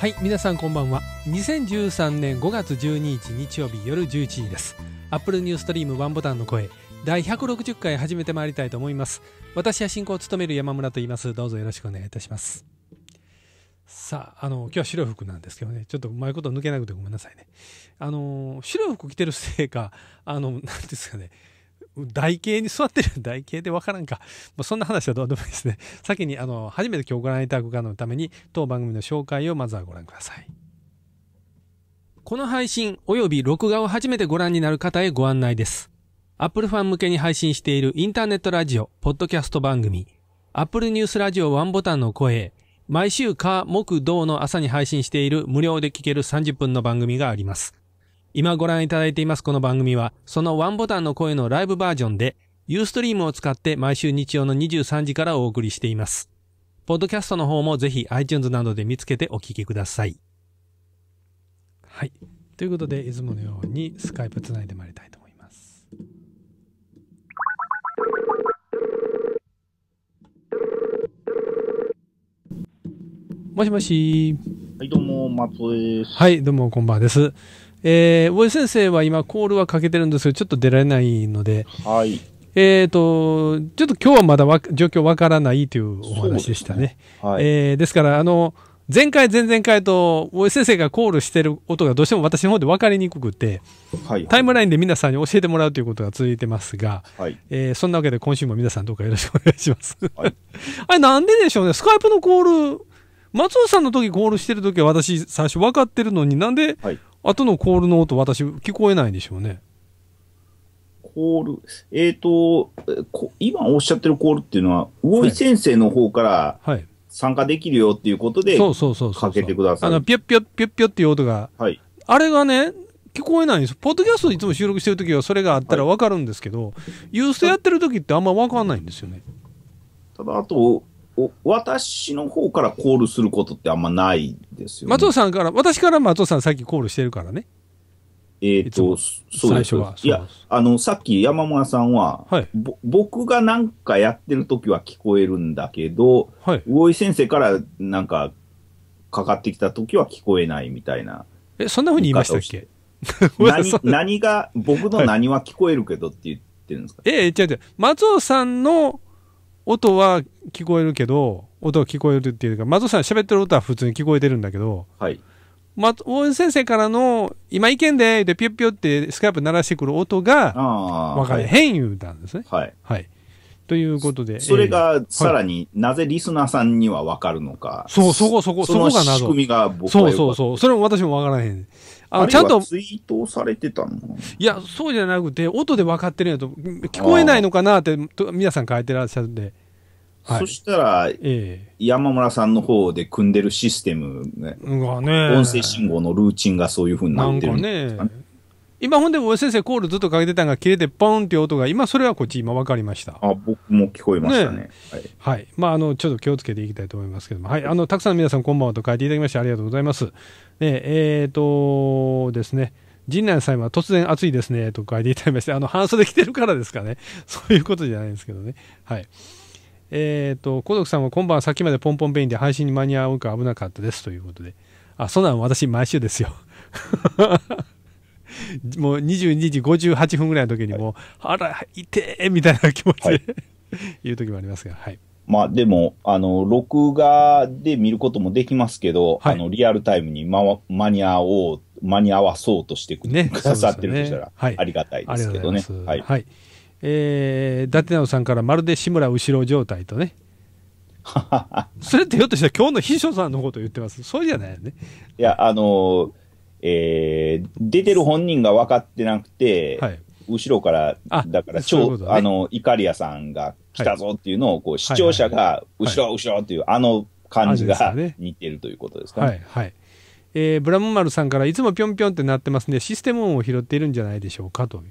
はい皆さんこんばんは2013年5月12日日曜日夜11時ですアップルニューストリームワンボタンの声第160回始めてまいりたいと思います私は進行を務める山村と言いますどうぞよろしくお願いいたしますさあ、あの、今日は白い服なんですけどね、ちょっとうまいこと抜けなくてごめんなさいね。あの、白い服着てるせいか、あの、なんですかね、台形に座ってる台形でわからんか。まあ、そんな話はどうでもいいですね。先に、あの、初めて今日ご覧いただく方のために、当番組の紹介をまずはご覧ください。この配信および録画を初めてご覧になる方へご案内です。Apple ファン向けに配信しているインターネットラジオ、ポッドキャスト番組、Apple ニュースラジオワンボタンの声、毎週火、木、土の朝に配信している無料で聴ける30分の番組があります。今ご覧いただいていますこの番組は、そのワンボタンの声のライブバージョンで、ユーストリームを使って毎週日曜の23時からお送りしています。ポッドキャストの方もぜひ iTunes などで見つけてお聞きください。はい。ということで、いつものようにスカイプつないでまいりたいと思います。もしもし。はい、どうも、松尾です。はい、どうも、こんばんです。えー、大江先生は今コールはかけてるんですけど、ちょっと出られないので、はい。えーと、ちょっと今日はまだわ状況わからないというお話でしたね。ねはい、えー、ですから、あの、前回、前々回と、大江先生がコールしてる音がどうしても私の方で分かりにくくて、はい、タイムラインで皆さんに教えてもらうということが続いてますが、はい、えー、そんなわけで今週も皆さんどうかよろしくお願いします。はい、あれなんででしょうね、スカイプのコール、松尾さんの時コールしてる時は私最初分かってるのになんで、はいあとのコールの音、私、聞こえないでしょうね。コール、えっ、ー、とこ、今おっしゃってるコールっていうのは、魚井先生の方から参加できるよっていうことで、そうそうそうかけてください。ッピぴッぴュぴピぴッっていう音が、はい、あれがね、聞こえないんです。ポッドキャストいつも収録してるときはそれがあったらわかるんですけど、はい、ユーストやってるときってあんまわかんないんですよね。ただ、あと、私の方からコールすることってあんまないですよ、ね、松尾さんから、私から松尾さんさっきコールしてるからね。えっ、と、そうです。いや、あの、さっき山村さんは、はい、僕がなんかやってる時は聞こえるんだけど、はい、魚井先生からなんかかかってきた時は聞こえないみたいな。え、そんなふうに言いましたっけ 何何が、僕の何は聞こえるけどって言ってるんですか、はい、ええ、違う違う。松尾さんの音は聞こえるけど、音は聞こえるっていうか、松尾さん喋ってる音は普通に聞こえてるんだけど、はい。ま、大泉先生からの、今いけんで、で、ぴゅぴゅってスカイプ鳴らしてくる音が、わかる。変言うたんですね。はい。はい。ということで。それが、さらに、なぜリスナーさんにはわかるのか。そう、そこ、そこ、そこが謎。仕組みが僕そうそうそう。それも私もわからへん。あの、ちゃんと。ツイートされてたのいや、そうじゃなくて、音で分かってるんやと、聞こえないのかなって、皆さん書いてらっしゃるんで。はい、そしたら、えー、山村さんの方で組んでるシステムが、ね、音声信号のルーチンがそういうふうになってるんですかね。今ほんで、俺先生コールずっとかけてたんが切れてポンって音が、今それはこっち今分かりました。あ、僕も聞こえましたね。ねはい、はい。まあ、あの、ちょっと気をつけていきたいと思いますけども。はい。あの、たくさんの皆さんこんばんはと書いていただきましてありがとうございます。ね、えっ、ー、とですね。陣内さんは突然暑いですね、と書いていただきまして、あの、半袖着てるからですかね。そういうことじゃないんですけどね。はい。えっ、ー、と、コ独さんは今晩さっきまでポンポンペインで配信に間に合うか危なかったですということで。あ、そうなの私毎週ですよ。もう22時58分ぐらいの時にもう、はい、あら、痛えみたいな気持ちで、はい、言う時もありますが、はい。まあでも、あの、録画で見ることもできますけど、はい、あの、リアルタイムに間に合おう、間に合わそうとしてく,、ね、ださってるとしたら、ありがたいですけどね。ねはい。えー、伊達直さんからまるで志村後ろ状態とね それってひょっとしたら今日の秘書さんのこと言ってますそうじゃないよねいやあのえー、出てる本人が分かってなくて、はい、後ろからだから超、ね、あのイカリアさんが来たぞっていうのをこう、視聴者が後ろ、はい、後ろっていうあの感じが似てるということですかね。はい、はいえー、ブラムマルさんからいつもぴょんぴょんってなってますんで、システム音を拾っているんじゃないでしょうかという。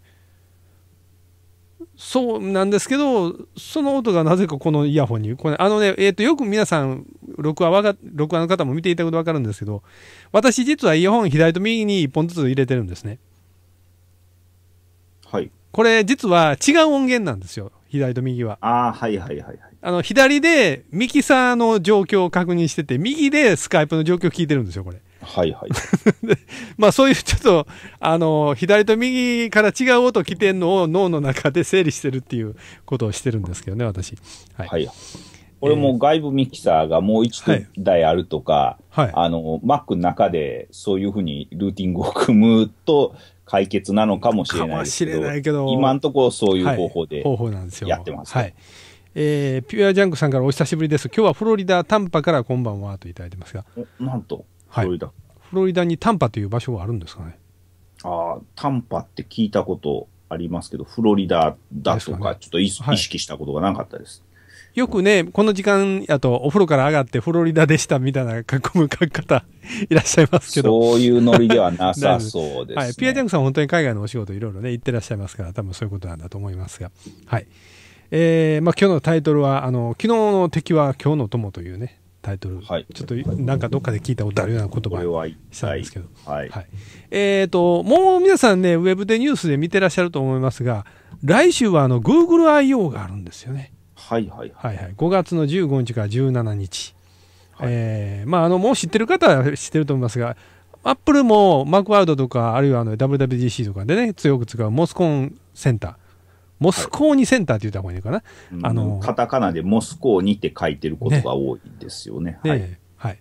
そうなんですけど、その音がなぜかこのイヤホンに、これあのね、えっ、ー、と、よく皆さん、録画わか、録画の方も見ていただくとわかるんですけど、私実はイヤホン左と右に1本ずつ入れてるんですね。はい。これ実は違う音源なんですよ。左と右は。ああ、はいはいはいはい。あの、左でミキサーの状況を確認してて、右でスカイプの状況を聞いてるんですよ、これ。はいはい。まあそういうちょっと、あの、左と右から違う音来てんのを脳の中で整理してるっていうことをしてるんですけどね、私。はい。はい、俺も外部ミキサーがもう1台あるとか、はいはい、あの、Mac の中でそういうふうにルーティングを組むと解決なのかもしれないですけど、けど今のところそういう方法で、方法なんですよ。やってます。はいえー、ピュアジャンクさんからお久しぶりです。今日はフロリダ、タンパからこんばんはといただいてますが。なんと。フロリダ、フロリダにタンパという場所はあるんですかねああ、タンパって聞いたことありますけど、フロリダだとか、ね、ちょっと意識したことがなかったです。よくね、この時間やとお風呂から上がってフロリダでしたみたいな書き込む方 いらっしゃいますけど。そういうノリではなさそうです、ね はい。ピアジャンクさん本当に海外のお仕事いろいろね、行ってらっしゃいますから、多分そういうことなんだと思いますが。はい。えー、まあ今日のタイトルは、あの、昨日の敵は今日の友というね、タイトル、はい、ちょっとなんかどっかで聞いたことあるような言葉したんですけど、はい、はい、えー、と、もう皆さんね、ウェブでニュースで見てらっしゃると思いますが、来週はあの Google I.O. があるんですよね。はいはいはい、はい、5月の15日から17日、はい、えー、まあ、あのもう知ってる方は知ってると思いますが、アップルもマークワードとか、あるいはあの WWDC とかでね、強く使うモスコンセンター。モスコーニセンターって言った方がいいのかな、はい、あのカタカナでモスコーニって書いてることが多いですよね。ねはい、はい、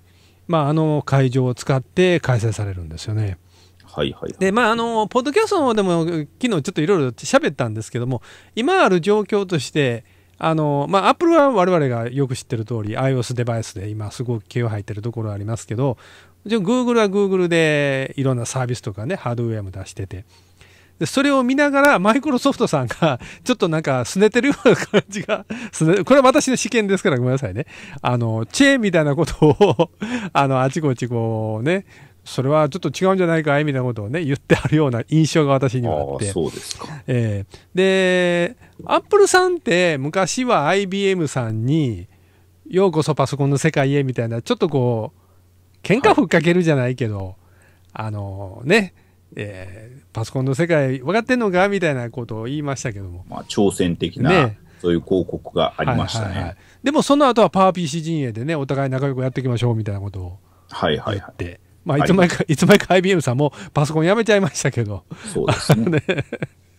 まあ、あの会場を使って開催されるんですよね。はいはい、はい、でまああのポッドキャストの方でも昨日ちょっといろいろ喋ったんですけども今ある状況としてあのまあ、アップルは我々がよく知ってる通り iOS デバイスで今すごく気を入ってるところありますけどじゃ Google は Google でいろんなサービスとかねハードウェアも出しててで、それを見ながら、マイクロソフトさんが、ちょっとなんか、すねてるような感じが、これは私の試験ですからごめんなさいね。あの、チェーンみたいなことを あの、あちこちこうね、それはちょっと違うんじゃないかみたいなことをね、言ってあるような印象が私にはあって。そうですか。ええー、で、アップルさんって昔は IBM さんに、ようこそパソコンの世界へみたいな、ちょっとこう、喧嘩ふっかけるじゃないけど、はい、あのね、えー、パソコンの世界分かってんのかみたいなことを言いましたけども。まあ、挑戦的な、ね、そういう広告がありましたね。はいはいはい、でも、その後はパワー PC 陣営でね、お互い仲良くやっていきましょうみたいなことを言って。まあ、いつまいか、い、つまいか IBM さんもパソコンやめちゃいましたけど。そうですね。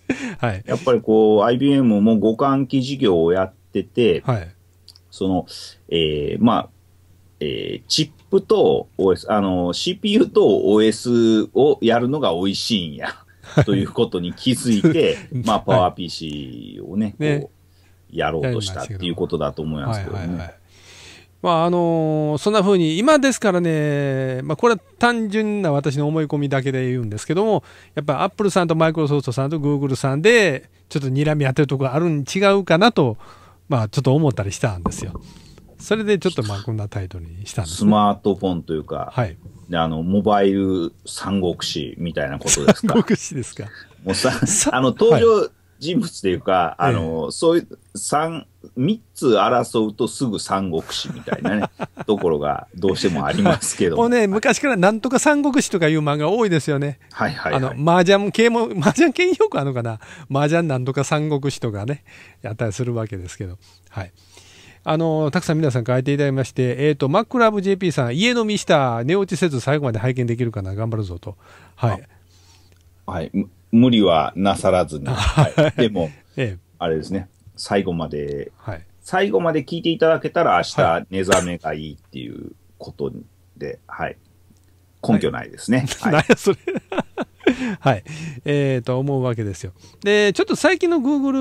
はい、やっぱりこう、IBM も互換機事業をやってて、はい、その、えー、まあ、えー、チップと OS、あの、CPU と OS をやるのが美味しいんや、ということに気づいて、まあ、パワー PC をね、こう、やろうとしたっていうことだと思いますけどね。まああのー、そんな風に今ですからね、まあ、これは単純な私の思い込みだけで言うんですけどもやっぱアップルさんとマイクロソフトさんとグーグルさんでちょっと睨み合ってるところあるに違うかなと、まあ、ちょっと思ったりしたんですよ。それでちょっとまあこんなタイトルにしたんです、スマートフォンというか、はい。あの、モバイル三国志みたいなことですか。三国志ですか。もうさ、あの、登場人物というか、はい、あの、そういう、三、三つ争うとすぐ三国志みたいなね、ところがどうしてもありますけども。うね、昔からなんとか三国志とかいう漫画多いですよね。はいはい、はい、あの、麻雀系も、麻雀系によくあるのかな。麻雀なんとか三国志とかね、やったりするわけですけど。はい。あの、たくさん皆さん書いていただきまして、えっ、ー、と、マックラブ JP さん、家飲みした、寝落ちせず最後まで拝見できるかな、頑張るぞと。はい。はい。無理はなさらずに。はい、でも、ええ、あれですね、最後まで、はい、最後まで聞いていただけたら、明日、寝覚めがいいっていうことで、はい。根拠ないですね。はい。えい、それ はい。えー、と思うわけですよ。で、ちょっと最近のグーグ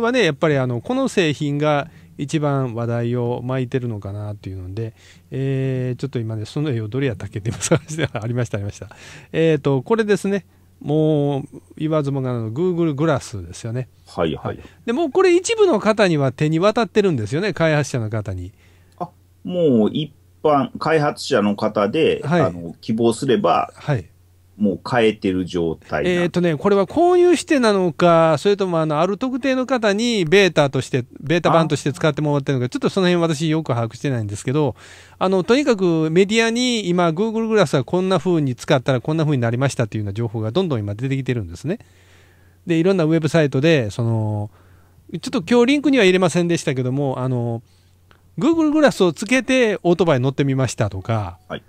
ルはね、やっぱりあの、この製品が、一番話題を巻いてるのかなっていうので、えー、ちょっと今ね、その絵をどれやったっけって探してありました、ありました。えっ、ー、と、これですね。もう言わずもがなのグーグルグラスですよね。はいはい。でもこれ一部の方には手に渡ってるんですよね、開発者の方に。あ、もう一般、開発者の方で、はい、あの希望すれば、はい、もう変えてる状態えっ、とね、これは購入してなのか、それともあの、ある特定の方にベータとして、ベータ版として使ってもらってるのか、ちょっとその辺私よく把握してないんですけど、あの、とにかくメディアに今、グーグルグラスはこんな風に使ったらこんな風になりましたっていうような情報がどんどん今出てきてるんですね。で、いろんなウェブサイトで、その、ちょっと今日リンクには入れませんでしたけども、あの、グルグラスをつけてオートバイ乗ってみましたとか、はい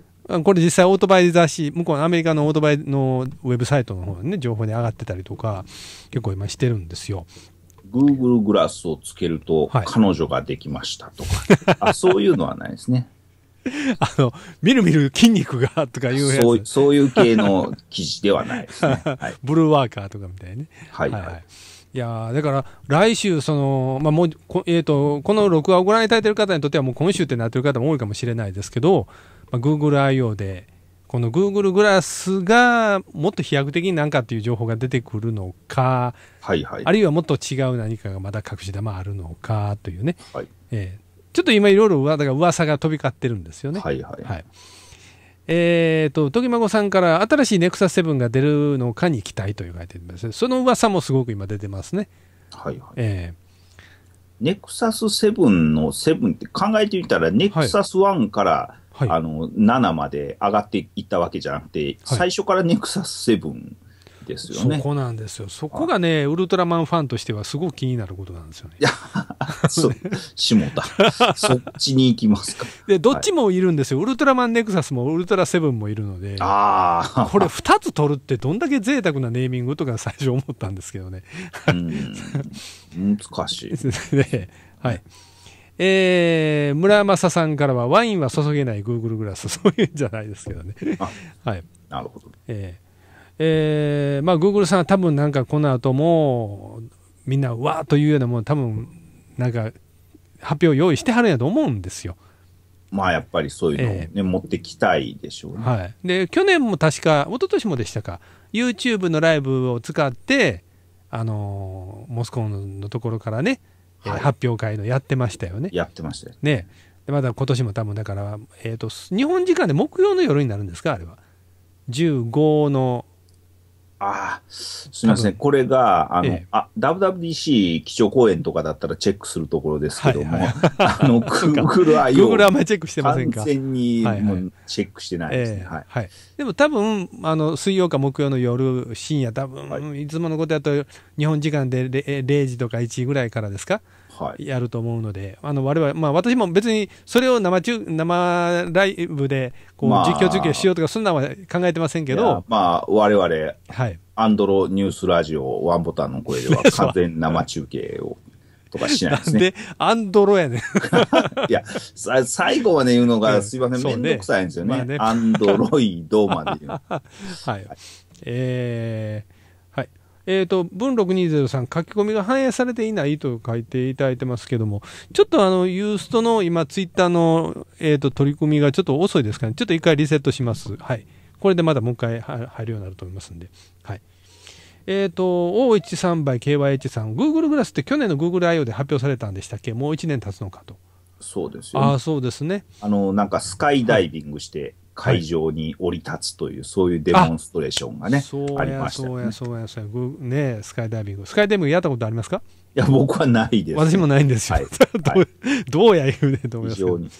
これ実際オートバイ雑誌、向こうのアメリカのオートバイのウェブサイトの方にね、情報で上がってたりとか、結構今してるんですよ。Google グラスをつけると、彼女ができましたとか、あそういうのはないですね。あの、みるみる筋肉がとかいうやそういそういう系の記事ではないですね。はい、ブルーワーカーとかみたいなね。はい、はいはい。いやだから来週その、まあもうこえーと、この録画をご覧いただいている方にとってはもう今週ってなってる方も多いかもしれないですけど、まあ、GoogleIO でこの Google グラスがもっと飛躍的になんかっていう情報が出てくるのか、はいはい、あるいはもっと違う何かがまだ隠し玉あるのかというね、はいえー、ちょっと今いろいろ噂が飛び交ってるんですよね。はいはい、はいえーと、時孫さんから新しいネクサス7が出るのかに期待という書いてますその噂もすごく今出てますね。はいはいえー、ネクサス7の7って考えてみたら、ネクサス1から、はい、あの7まで上がっていったわけじゃなくて、はい、最初からネクサス7。ですよね。そこなんですよ。そこがね、ウルトラマンファンとしてはすごく気になることなんですよね。いや、そう、下田。そっちに行きますか。で、どっちもいるんですよ。はい、ウルトラマンネクサスもウルトラセブンもいるので、あこれ2つ取るってどんだけ贅沢なネーミングとか最初思ったんですけどね。難しい。で、はい。えー、村正さんからは、ワインは注げない Google グラス、そういうんじゃないですけどね。はい。なるほど。えーえー、まあ、Google さんは多分なんかこの後も、みんな、わーというようなもの、多分なんか、発表用意してはるんやと思うんですよ。まあやっぱりそういうのをね、えー、持ってきたいでしょうね。はい、で、去年も確か、一昨年もでしたか、YouTube のライブを使って、あのー、モスコのところからね、はい、発表会のやってましたよね。やってましたよね。でまだ今年も多分だから、えーと、日本時間で木曜の夜になるんですか、あれは。15のあすみません、これが、あの、ええ、あ、WWDC 基調講演とかだったらチェックするところですけども、はいはい、あの、Google I を。Google あんまりチェックしてませんか完全にもうチェックしてないですね。はい、はいえーはい、でも多分、あの、水曜か木曜の夜、深夜、多分、はい、いつものことやと、日本時間で 0, 0時とか1時ぐらいからですか、やると思うので、はい、あの我々、まあ、私も別にそれを生中生ライブでこう実況中継しようとか、そんなのは考えてませんけど、まあ、我々、はい、アンドロニュースラジオワンボタンの声では完全生中継を。とかしないですね。で、アンドロやねん。いや、最後はね、言うのが、すいません、ね、めんどくさいんですよね。まあ、ね アンドロイドまで言う。はい。はい、えー、えっ、ー、と、文6203書き込みが反映されていないと書いていただいてますけども、ちょっとあの、ユーストの今、ツイッターの、えっ、ー、と、取り組みがちょっと遅いですかね。ちょっと一回リセットします。はい。これでまだもう一回入るようになると思いますんで。はい。えっ、ー、と、O13 倍 KYH さん、Google グラスって去年の GoogleIO で発表されたんでしたっけもう1年経つのかと。そうですよ、ああ、そうですね。あの、なんかスカイダイビングして、はい会場に降り立つという、はい、そういうデモンストレーションがね、ありましたね。そうや、そうや、そうや、ねスカイダイビング。スカイダイビングやったことありますかいや、僕はないです、ね、私もないんですよ。はい、どうどうや言うねと思います非常に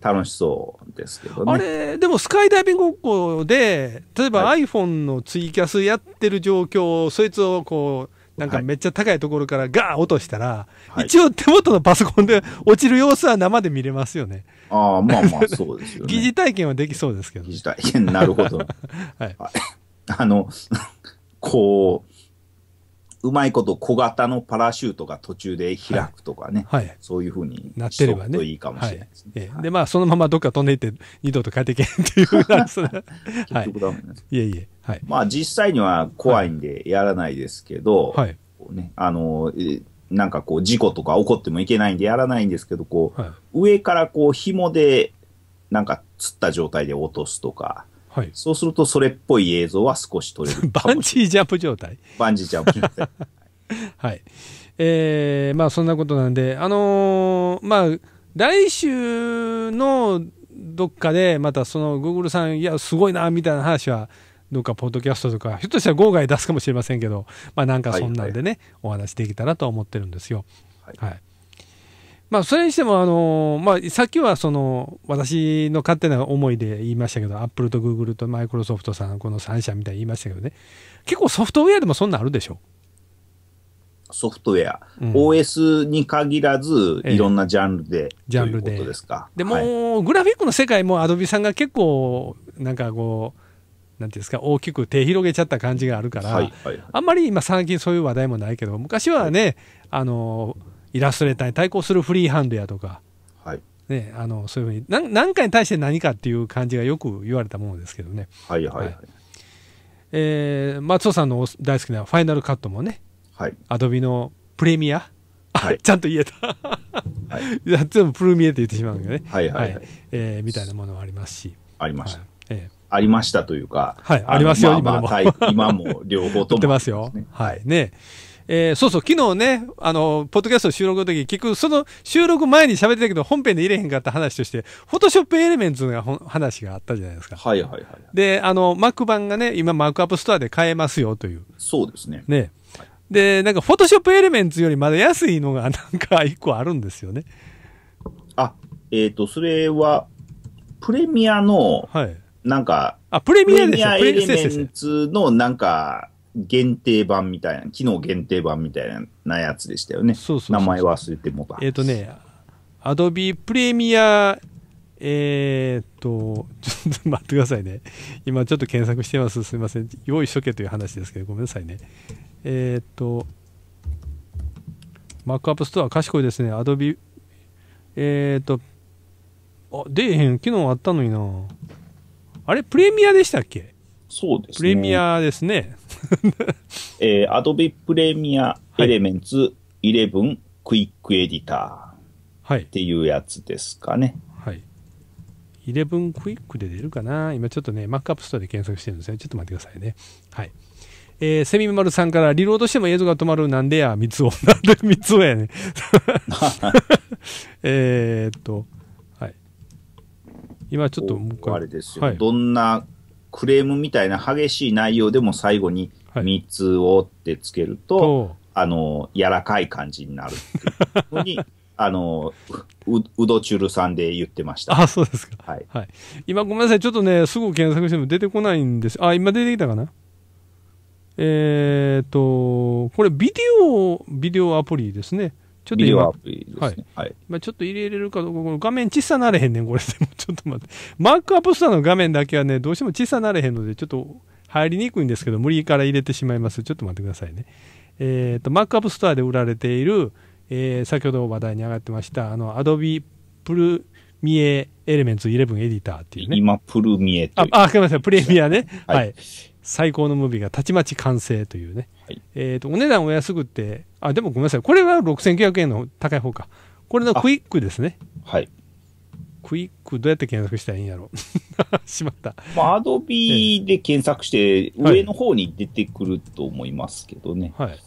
楽しそうですけどね。はい、あれ、でもスカイダイビングごっこで、例えば iPhone のツイキャスやってる状況、そいつをこう、なんかめっちゃ高いところからガー落としたら、はい、一応手元のパソコンで落ちる様子は生で見れますよね。ああ、まあまあ、そうですよね。疑似体験はできそうですけど、ね、疑似体験、なるほど。はい。あの、こう、うまいこと小型のパラシュートが途中で開くとかね、はいはい、そういうふうになってればいいかもしれないですね。はい、で、まあ、そのままどっか飛んでいって、二度と帰ってけんっていうふうな、結局ダメなんです、い、えいえ。はい、まあ、実際には怖いんでやらないですけど、はいね、あの、なんかこう、事故とか起こってもいけないんでやらないんですけど、こう、上からこう、紐で、なんか、つった状態で落とすとか、はい、そうするとそれっぽい映像は少し撮れる バンジージャンプ状態バンジージャンプ状態 はい、えー、まあそんなことなんであのー、まあ来週のどっかでまたそのグーグルさんいやすごいなみたいな話はどっかポッドキャストとかひょっとしたら号外出すかもしれませんけどまあなんかそんなんでね、はいはい、お話できたらと思ってるんですよはい、はいまあ、それにしても、あのまあ、さっきはその私の勝手な思いで言いましたけど、アップルとグーグルとマイクロソフトさん、この3社みたいに言いましたけどね、結構ソフトウェアでもそんなあるでしょソフトウェア、うん、OS に限らず、いろんなジャンルで、ジャンルで。ですかでも、はい、グラフィックの世界も、アドビさんが結構、なんかこう、なんていうんですか、大きく手広げちゃった感じがあるから、はいはいはい、あんまり今、最近そういう話題もないけど、昔はね、あのーイラストレーターに対抗するフリーハンドやとか、はいね、あのそういうふうに何かに対して何かっていう感じがよく言われたものですけどね。はいはいはいえ松尾さんの大好きなファイナルカットもね、はい、アドビのプレミア、はい、ちゃんと言えた、はい、全部プルミエって言ってしまうんだけどね、はいはいはいはい、えー、みたいなものはありますしありました、はい、えーありましたというか、はい、ありますよ、今も。今も両方とも、ね、ってますよ。はい。ね。えー、そうそう、昨日ね、あの、ポッドキャスト収録の時、結局、その収録前に喋ってたけど、本編で入れへんかった話として、フォトショップエレメンツの話があったじゃないですか。はいはいはい。で、あの、Mac 版がね、今、マークアップストアで買えますよという。そうですね。ね。で、なんか、フォトショップエレメンツよりまだ安いのが、なんか、一個あるんですよね。あ、えっ、ー、と、それは、プレミアの、はい。なんか、あ、プレミアでしょプレミアエレメンツの、なんか、限定版みたいな、機能限定版みたいなやつでしたよね。そうそうそうそう名前忘れてもた。えっ、ー、とね、アドビプレミア、えっ、ー、と、ちょっと待ってくださいね。今ちょっと検索してます。すみません。用意しとけという話ですけど、ごめんなさいね。えっ、と、マックアップストア賢いですね。アドビ、えっ、と、あ、出えへん。機能あったのにな。あれプレミアでしたっけそうですね。プレミアですね。えー、Adobe Premiere Elements 11 Quick Editor っていうやつですかね。はい。11 Quick で出るかな今ちょっとね、Mac App Store で検索してるんですね。ちょっと待ってくださいね。はい。えー、セミマルさんからリロードしても映像が止まるなんでや、三つお。なんで 三つおやね。えっと、はい。今ちょっともう一回。あれですよ、はい、どんなクレームみたいな激しい内容でも最後に3つをってつけると、はい、あの、柔らかい感じになるっていうに、あの、う、うどちゅるさんで言ってました。あ、そうですか。はい。はい。今ごめんなさい。ちょっとね、すぐ検索しても出てこないんです。あ、今出てきたかなえっ、ー、と、これビデオ、ビデオアプリですね。ちょっと今、ね、はい。はい、まあちょっと入れれるかどうか、この画面小さなれへんねん、これちょっと待って。マークアップスターの画面だけはね、どうしても小さなれへんので、ちょっと、入りにくいんですけど、無理から入れてしまいます。ちょっと待ってくださいね。えっ、ー、と、マックアップストアで売られている、えー、先ほど話題に上がってました、あの、Adobe プルミエエレメンツ11エディターっていうね。今、プルミエあ、あ、すみません、プレミアね。はい、はい。最高のムービーがたちまち完成というね。はい、えっ、ー、と、お値段お安くって、あ、でもごめんなさい、これは6900円の高い方か。これのクイックですね。はい。クイックどうやって検索したらいいんやろ しまった。まあ、アドビーで検索して、上の方に出てくると思いますけどね。はい。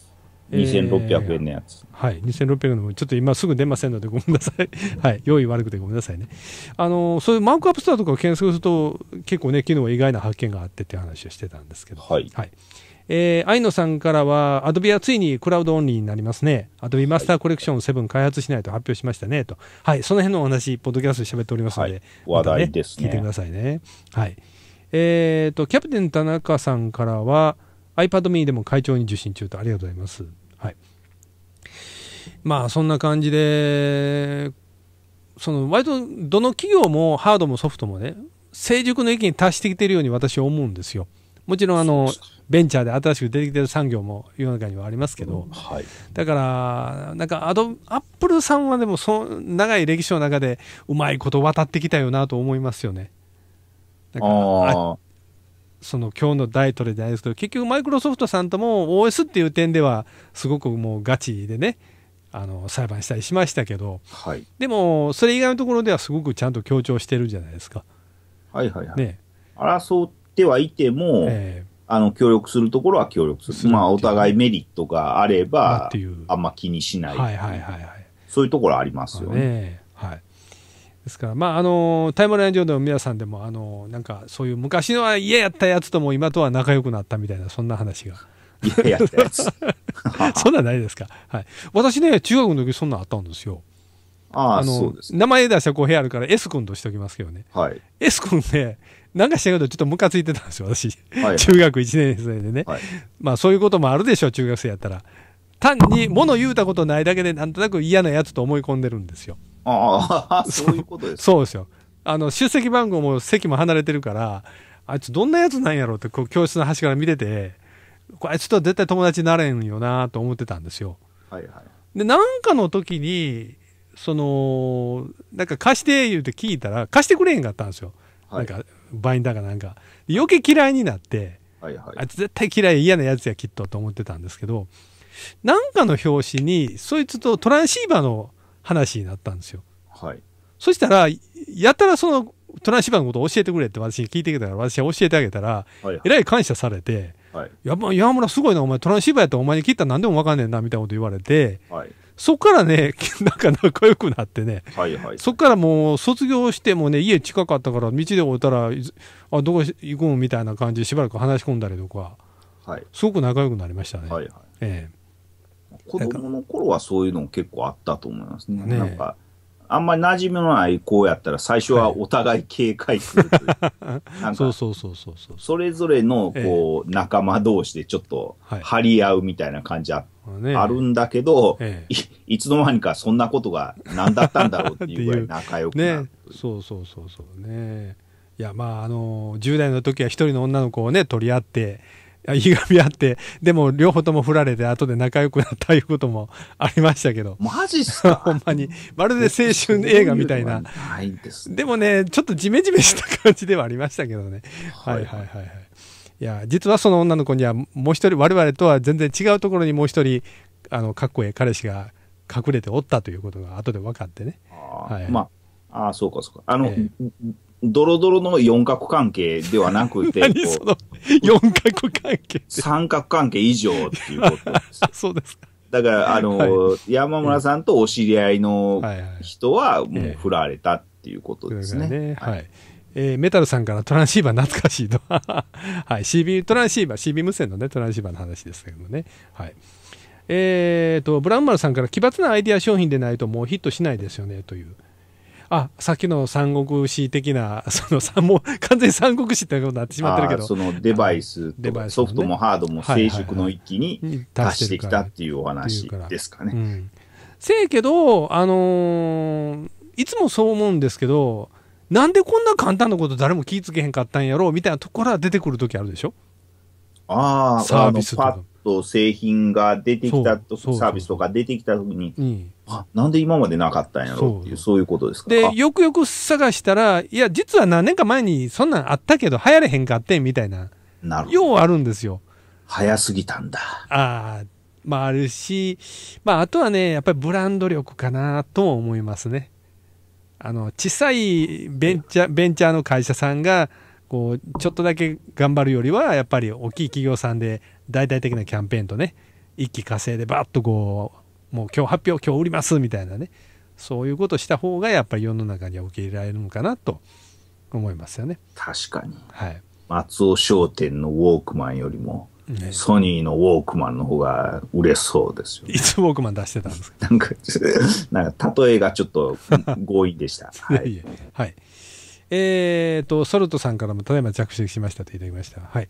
2600円のやつ、えー。はい、2600円の、ちょっと今すぐ出ませんので、ごめんなさい。はい、用意悪くてごめんなさいね。あの、そういうマークアップストアとかを検索すると、結構ね、昨日は意外な発見があってって話をしてたんですけど。はい。はいえー、愛野さんからは、アドビはついにクラウドオンリーになりますね。アドビマスターコレクション7開発しないと発表しましたね、と。はい、その辺のお話、ポッドキャストで喋っておりますので、はい、話題ですね、聞いてくださいね。はい。えっ、ー、と、キャプテン田中さんからは、iPadMe でも会長に受信中と、ありがとうございます。はい。まあ、そんな感じで、その、割と、どの企業もハードもソフトもね、成熟の域に達してきているように私は思うんですよ。もちろん、あの、ベンチャーで新しく出てきてる産業も世の中にはありますけど、うんはい、だからなんかアドアップルさんはでもその長い歴史の中でうまいこと渡ってきたよなと思いますよね。だからその今日の大トレじゃないですけど結局マイクロソフトさんとも OS っていう点ではすごくもうガチでねあの裁判したりしましたけど、はい、でもそれ以外のところではすごくちゃんと強調してるじゃないですか。はいはいはい、ね、争ってはいても、えあの、協力するところは協力する。すまあ、お互いメリットがあれば、あんま気にしないい。はいはいはいはい。そういうところありますよね。ねはい。ですから、まあ、あの、タイムライン上でも皆さんでも、あの、なんか、そういう昔のは嫌やったやつとも今とは仲良くなったみたいな、そんな話が。嫌やったやつ。そんなんないですか。はい。私ね、中学の時そんなんあったんですよ。ああの、ね、名前出したら部屋あるから S 君としておきますけどね。はい。S 君ね、なんかしてるとちょっとムカついてたんですよ、私。はい中学1年生でね、はい。まあそういうこともあるでしょう、中学生やったら。単に物言うたことないだけで、なんとなく嫌なやつと思い込んでるんですよ。ああ、そういうことですそうですよ。あの、出席番号も席も離れてるから、あいつどんなやつなんやろうって、こう教室の端から見てて、これちょっと絶対友達になれんよなと思ってたんですよ。はいはい。で、なんかの時に、その、なんか貸して言うて聞いたら、貸してくれへんかったんですよ。はい、なんか、バインダーがなんか、余計嫌いになって、はいはい、あ絶対嫌い嫌なやつやきっとと思ってたんですけど、なんかの表紙に、そいつとトランシーバーの話になったんですよ。はい。そしたら、やたらそのトランシーバーのことを教えてくれって私に聞いてきたから私は教えてあげたら、はいえらい感謝されて、はい、やっぱ、まあ、山村すごいな、お前トランシーバーやったらお前に聞いたら何でも分かんねえな、みたいなこと言われて、はい、そっからね、なんか仲良くなってね、はいはい、そっからもう卒業してもね、家近かったから、道で終ったら、あどこ行くうみたいな感じでしばらく話し込んだりとか、はい、すごく仲良くなりましたね。はいはいええ、子供の頃はそういうの結構あったと思いますね。ねなんかあんまり馴染みのない子やったら、最初はお互い警戒する そうそうそうそうそう。それぞれの、こう、えー、仲間同士でちょっと、張り合うみたいな感じあはい、あるんだけど、えー、い、いつの間にかそんなことが何だったんだろうっていうぐらい仲良くなるね。そうそうそうそうね。いや、まあ、あのー、10代の時は一人の女の子をね、取り合って、いがみ合って、でも両方とも振られて後で仲良くなったいうこともありましたけど。マジっすか ほんまに。まるで青春映画みたいな。ないです、ね、でもね、ちょっとジメジメした感じではありましたけどね。はいはいはいはい。いや、実はその女の子にはもう一人、我々とは全然違うところにもう一人、あの、かっこええ彼氏が隠れておったということが後で分かってね。はい、まあ、ああ、そうかそうか。あの、えードロドロの四角関係ではなくて、何その四角関係三角関係以上っていうことです。そうですだから、あの、はい、山村さんとお知り合いの人はもう振られたっていうことですね。ねはい、えー、メタルさんからトランシーバー懐かしいと。はい、CB、トランシーバー、CB 無線のね、トランシーバーの話ですけどもね。はい。えーと、ブランマルさんから奇抜なアイデア商品でないともうヒットしないですよね、という。あさっきの三国志的な そのもう完全に三国志ってことになってしまってるけどそのデバイスね、ソフトもハードも成熟の一気に達してきたっていうお話ですかね。かうん、せえけど、あのー、いつもそう思うんですけどなんでこんな簡単なこと誰も気付けへんかったんやろうみたいなところは出てくる時あるでしょああ、サービスとか。と製品が出てきたと、サービスとか出てきたときに、うん、あ、なんで今までなかったんやろっていう、そういうことですかで、よくよく探したら、いや、実は何年か前にそんなんあったけど、流行れへんかってみたいな。なるほど。ようあるんですよ。早すぎたんだ。ああ、まああるし、まああとはね、やっぱりブランド力かなとも思いますね。あの、小さいベンチャー、ベンチャーの会社さんが、こうちょっとだけ頑張るよりはやっぱり大きい企業さんで大々的なキャンペーンとね一気稼いでバッとこうもう今日発表今日売りますみたいなねそういうことした方がやっぱり世の中には受け入れられるのかなと思いますよね。確かに、はい、松尾商店のウォークマンよりも、ね、ソニーのウォークマンの方が売れそうですよ、ね、いつウォークマン出してたんですかなんか、なんか例えがちょっと強引でした。はい、はいえっ、ー、と、ソルトさんからもただいま着手しましたといただきました。はい。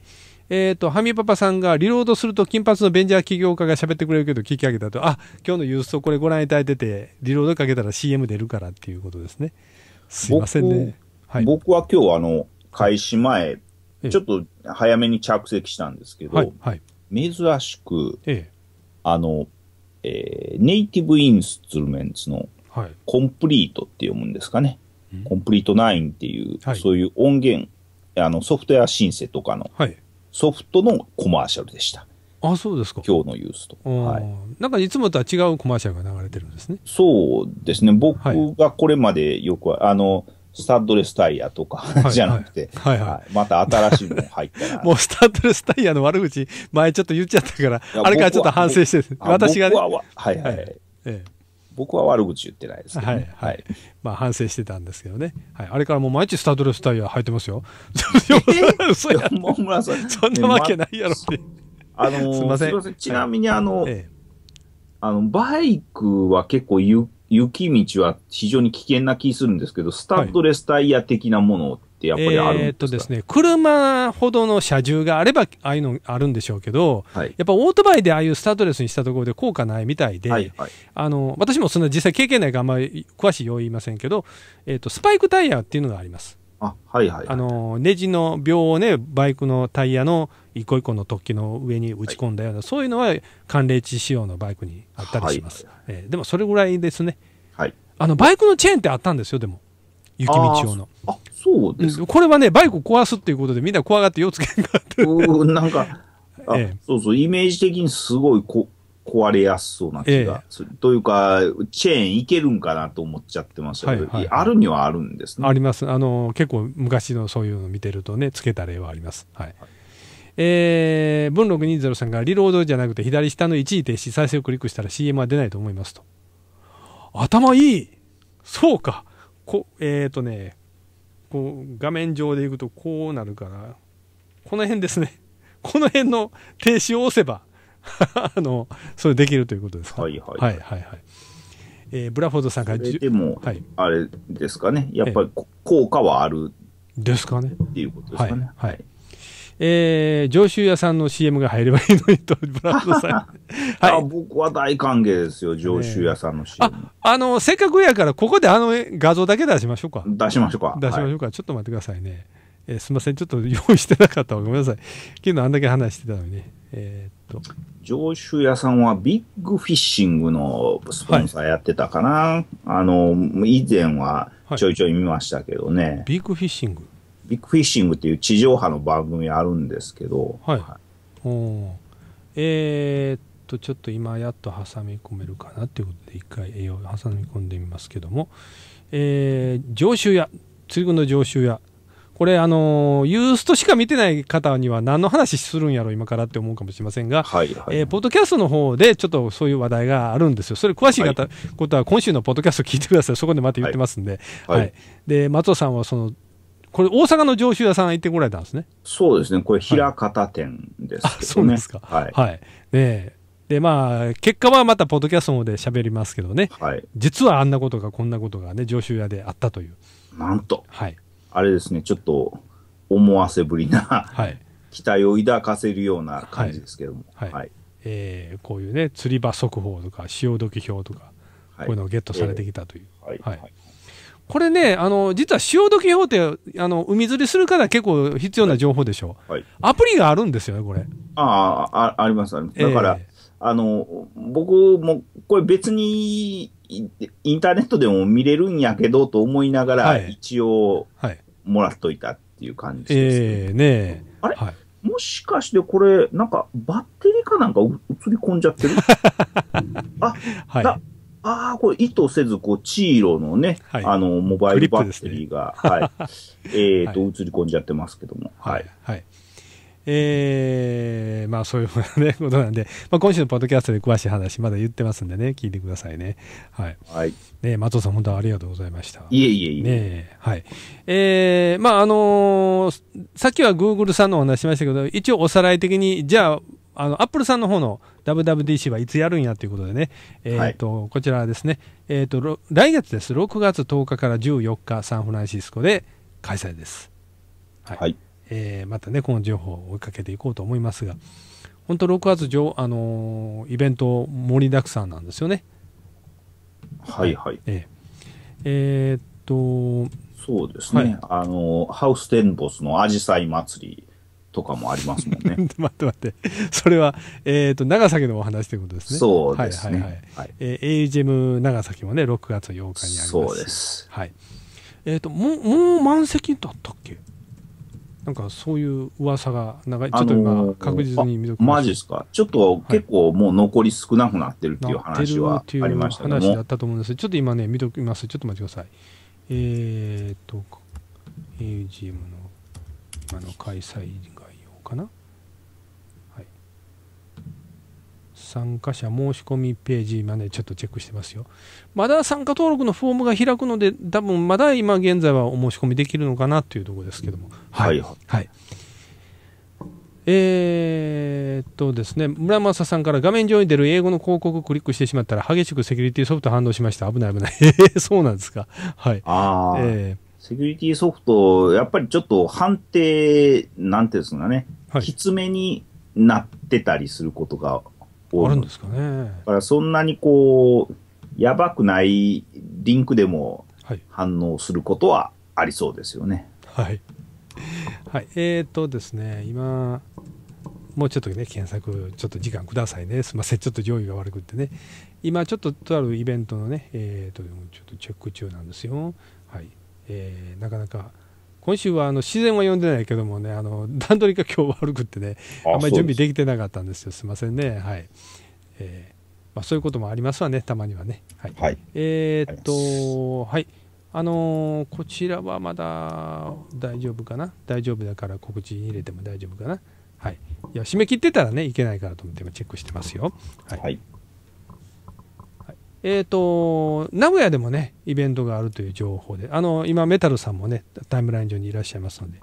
えっ、ー、と、ハミパパさんがリロードすると金髪のベンジャー起業家が喋ってくれるけど聞き上げたと、あ、今日のユースをこれご覧いただいてて、リロードかけたら CM 出るからっていうことですね。すいませんね。はい、僕は今日あの、開始前、ちょっと早めに着席したんですけど、はいはい、珍しく、え、あの、えー、ネイティブインストゥルメンツのコンプリートって読むんですかね。コンプリートナインっていう、はい、そういう音源、あのソフトウェアシンセとかの、はい、ソフトのコマーシャルでした。あそうですか今日のユースと、はい、なんかいつもとは違うコマーシャルが流れてるんですねそうですね僕がこれまでよく、あのスタッドレスタイヤとか、じゃなくて、はいはい、はい、また新しいの入ったら。もうスタッドレスタイヤの悪口、前ちょっと言っちゃったから、あれからちょっと反省して、私がね。ははいはい、ええ僕は悪口言ってないですけど、ね、はい、はい。まあ反省してたんですけどね。はい。あれからもう毎日スタッドレスタイヤ履いてますよ。嘘 や。もう村さん。そんなわけないやろって。あのー、すみません。ちなみにあの、はいええ、あの、バイクは結構ゆ雪道は非常に危険な気するんですけど、スタッドレスタイヤ的なものってやっぱりあるんですか、えっとですね、車ほどの車重があれば、ああいうのあるんでしょうけど、はい、やっぱオートバイでああいうスタッドレスにしたところで効果ないみたいで、あの私もそんな実際経験ないからあんまり詳しいよう言いませんけど、えーと、スパイクタイヤっていうのがあります。はいはい、あのネジの秒をね、バイクのタイヤの一個一個の突起の上に打ち込んだような、はい、そういうのは寒冷地仕様のバイクにあったりします。えでもそれぐらいですね。はい、あのバイクのチェーンってあったんですよ、でも。雪道用の。あそうですこれはね、バイクを壊すっていうことで、みんな怖がってよつけんかって。なんか、ええ、そうそう、イメージ的にすごいこ壊れやすそうな気がする。ええというか、チェーンいけるんかなと思っちゃってますけど、はいはいあるにはあるんですね。あります。あの、結構昔のそういうの見てるとね、つけた例はあります。はい。えー、文620さんがリロードじゃなくて左下の一時停止再生をクリックしたら CM は出ないと思いますと。頭いいそうかこえっ、ー、とねこう画面上でいくとこうなるかなこの辺ですね この辺の停止を押せば あのそれできるということですか、はいはいはい、はいはいえー、ブラフォードさんがでも、はい、あれですかね、やっぱり効果はあるですかねっていうことですかね。はい、はいえー、上州屋さんの CM が入ればいいのにと、ブラドさん。はい、僕は大歓迎ですよ、上州屋さんの CM。あ、あの、せっかくやから、ここであの画像だけ出しましょうか。出しましょうか。出しましょうか。はい、ちょっと待ってくださいね。えー、すみません、ちょっと用意してなかったごめんなさい。昨日あんだけ話してたのにね。えー、っと。上州屋さんはビッグフィッシングのスポンサーやってたかな。はい、あの、以前はちょいちょい見ましたけどね。ビッグフィッシングビッグフィッシングっていう地上波の番組あるんですけど、はい。はい、おえー、っと、ちょっと今やっと挟み込めるかなっていうことで、一回絵を挟み込んでみますけども、えー、上州屋、釣り具の上州屋。これ、あのー、ユーストしか見てない方には何の話するんやろ、今からって思うかもしれませんが、はいはい、えー、ポッドキャストの方でちょっとそういう話題があるんですよ。それ詳しい方、はい、ことは今週のポッドキャスト聞いてください。そこでまた言ってますんで。はい。はい、で、松尾さんはそのこれ、大阪の上州屋さん行ってこられたんですね。そうですね。これ、平方店です、ねはい、そうですか。はい。はい。ねで、まあ、結果はまた、ポッドキャストで喋りますけどね。はい。実はあんなことが、こんなことがね、上州屋であったという。なんと。はい。あれですね、ちょっと、思わせぶりな、はい。期待を抱かせるような感じですけども。はい。はい、えー、こういうね、釣り場速報とか、潮時表とか、はい、こういうのをゲットされてきたという。えー、はい。はいこれね、あの、実は潮時報って、あの、海釣りするから結構必要な情報でしょう。はい。アプリがあるんですよね、これ。ああ、あります、あります。だから、えー、あの、僕も、これ別に、インターネットでも見れるんやけど、と思いながら、はい、一応、もらっといたっていう感じです、ね。ええー、ねあれ、はい、もしかしてこれ、なんか、バッテリーかなんか映り込んじゃってる あ、はい。ああ、これ意図せず、こう、チーロのね、はい、あの、モバイルバッテリーが、ね、はい、えっ、と、映り込んじゃってますけども。はい。はい。えー、まあそういうね、ことなんで、まあ、今週のポッドキャストで詳しい話、まだ言ってますんでね、聞いてくださいね。はい。はい、ね松尾さん、本当ありがとうございました。いえいえいえ。ねはい。えー、まああのー、さっきはグーグルさんのお話しましたけど、一応おさらい的に、じゃあ、あの、アップルさんの方の WWDC はいつやるんやということでね、えっ、と、はい、こちらはですね、えっ、と、来月です。6月10日から14日、サンフランシスコで開催です。はい。はい、えー、またね、この情報を追いかけていこうと思いますが、本当6月上、あのー、イベント盛りだくさんなんですよね。はいはい。えー、えー、っと、そうですね、はい、あの、ハウステンボスのアジサイ祭りとかもありますもんね。待って待って。それは、えっ、ー、と、長崎のお話ということですね。そうですね。はいはいはい。はい、えー、AGM 長崎もね、6月8日にあります。そうです。はい。えっ、ー、と、もう、もう満席だったっけなんかそういう噂が長い、ちょっと今、確実に見どころ、あのー、マジですか、ちょっと結構もう残り少なくなってるっていう話はありましたけ話だったと思うんですちょっと今ね、見ときます、ちょっと待ってください。えー、っと、AGM のの開催かな、はい、参加者申し込みページまでちょっとチェックしてますよまだ参加登録のフォームが開くので多分まだ今現在はお申し込みできるのかなというところですけどもはい、はい、えー、っとですね、村正さんから画面上に出る英語の広告をクリックしてしまったら激しくセキュリティソフト反応しました。危ない危ない。そうなんですか。はい。ああ、えー。セキュリティソフト、やっぱりちょっと判定、なんていうんですかね。きつめになってたりすることが多い、あるんですかね。だからそんなにこう、やばくないリンクでも反応することはありそうですよね。はい。はい、えー、っとですね、今、もうちょっとね、検索、ちょっと時間くださいね。すみません、ちょっと上位が悪くてね。今、ちょっととあるイベントのね、えー、っと、ちょっとチェック中なんですよ。はい。えー、なかなか、今週はあの自然は読んでないけどもね、あの段取りが今日悪くってね、あんまり準備できてなかったんですよ、すみませんね。はいえーまあ、そういうこともありますわね、たまにはね。はい、はい、えー、っと、はい。あのー、こちらはまだ大丈夫かな大丈夫だから告知入れても大丈夫かなはい。いや、締め切ってたらね、いけないからと思って今チェックしてますよ。はい、はいえっ、ー、と、名古屋でもね、イベントがあるという情報で、あの、今、メタルさんもね、タイムライン上にいらっしゃいますので、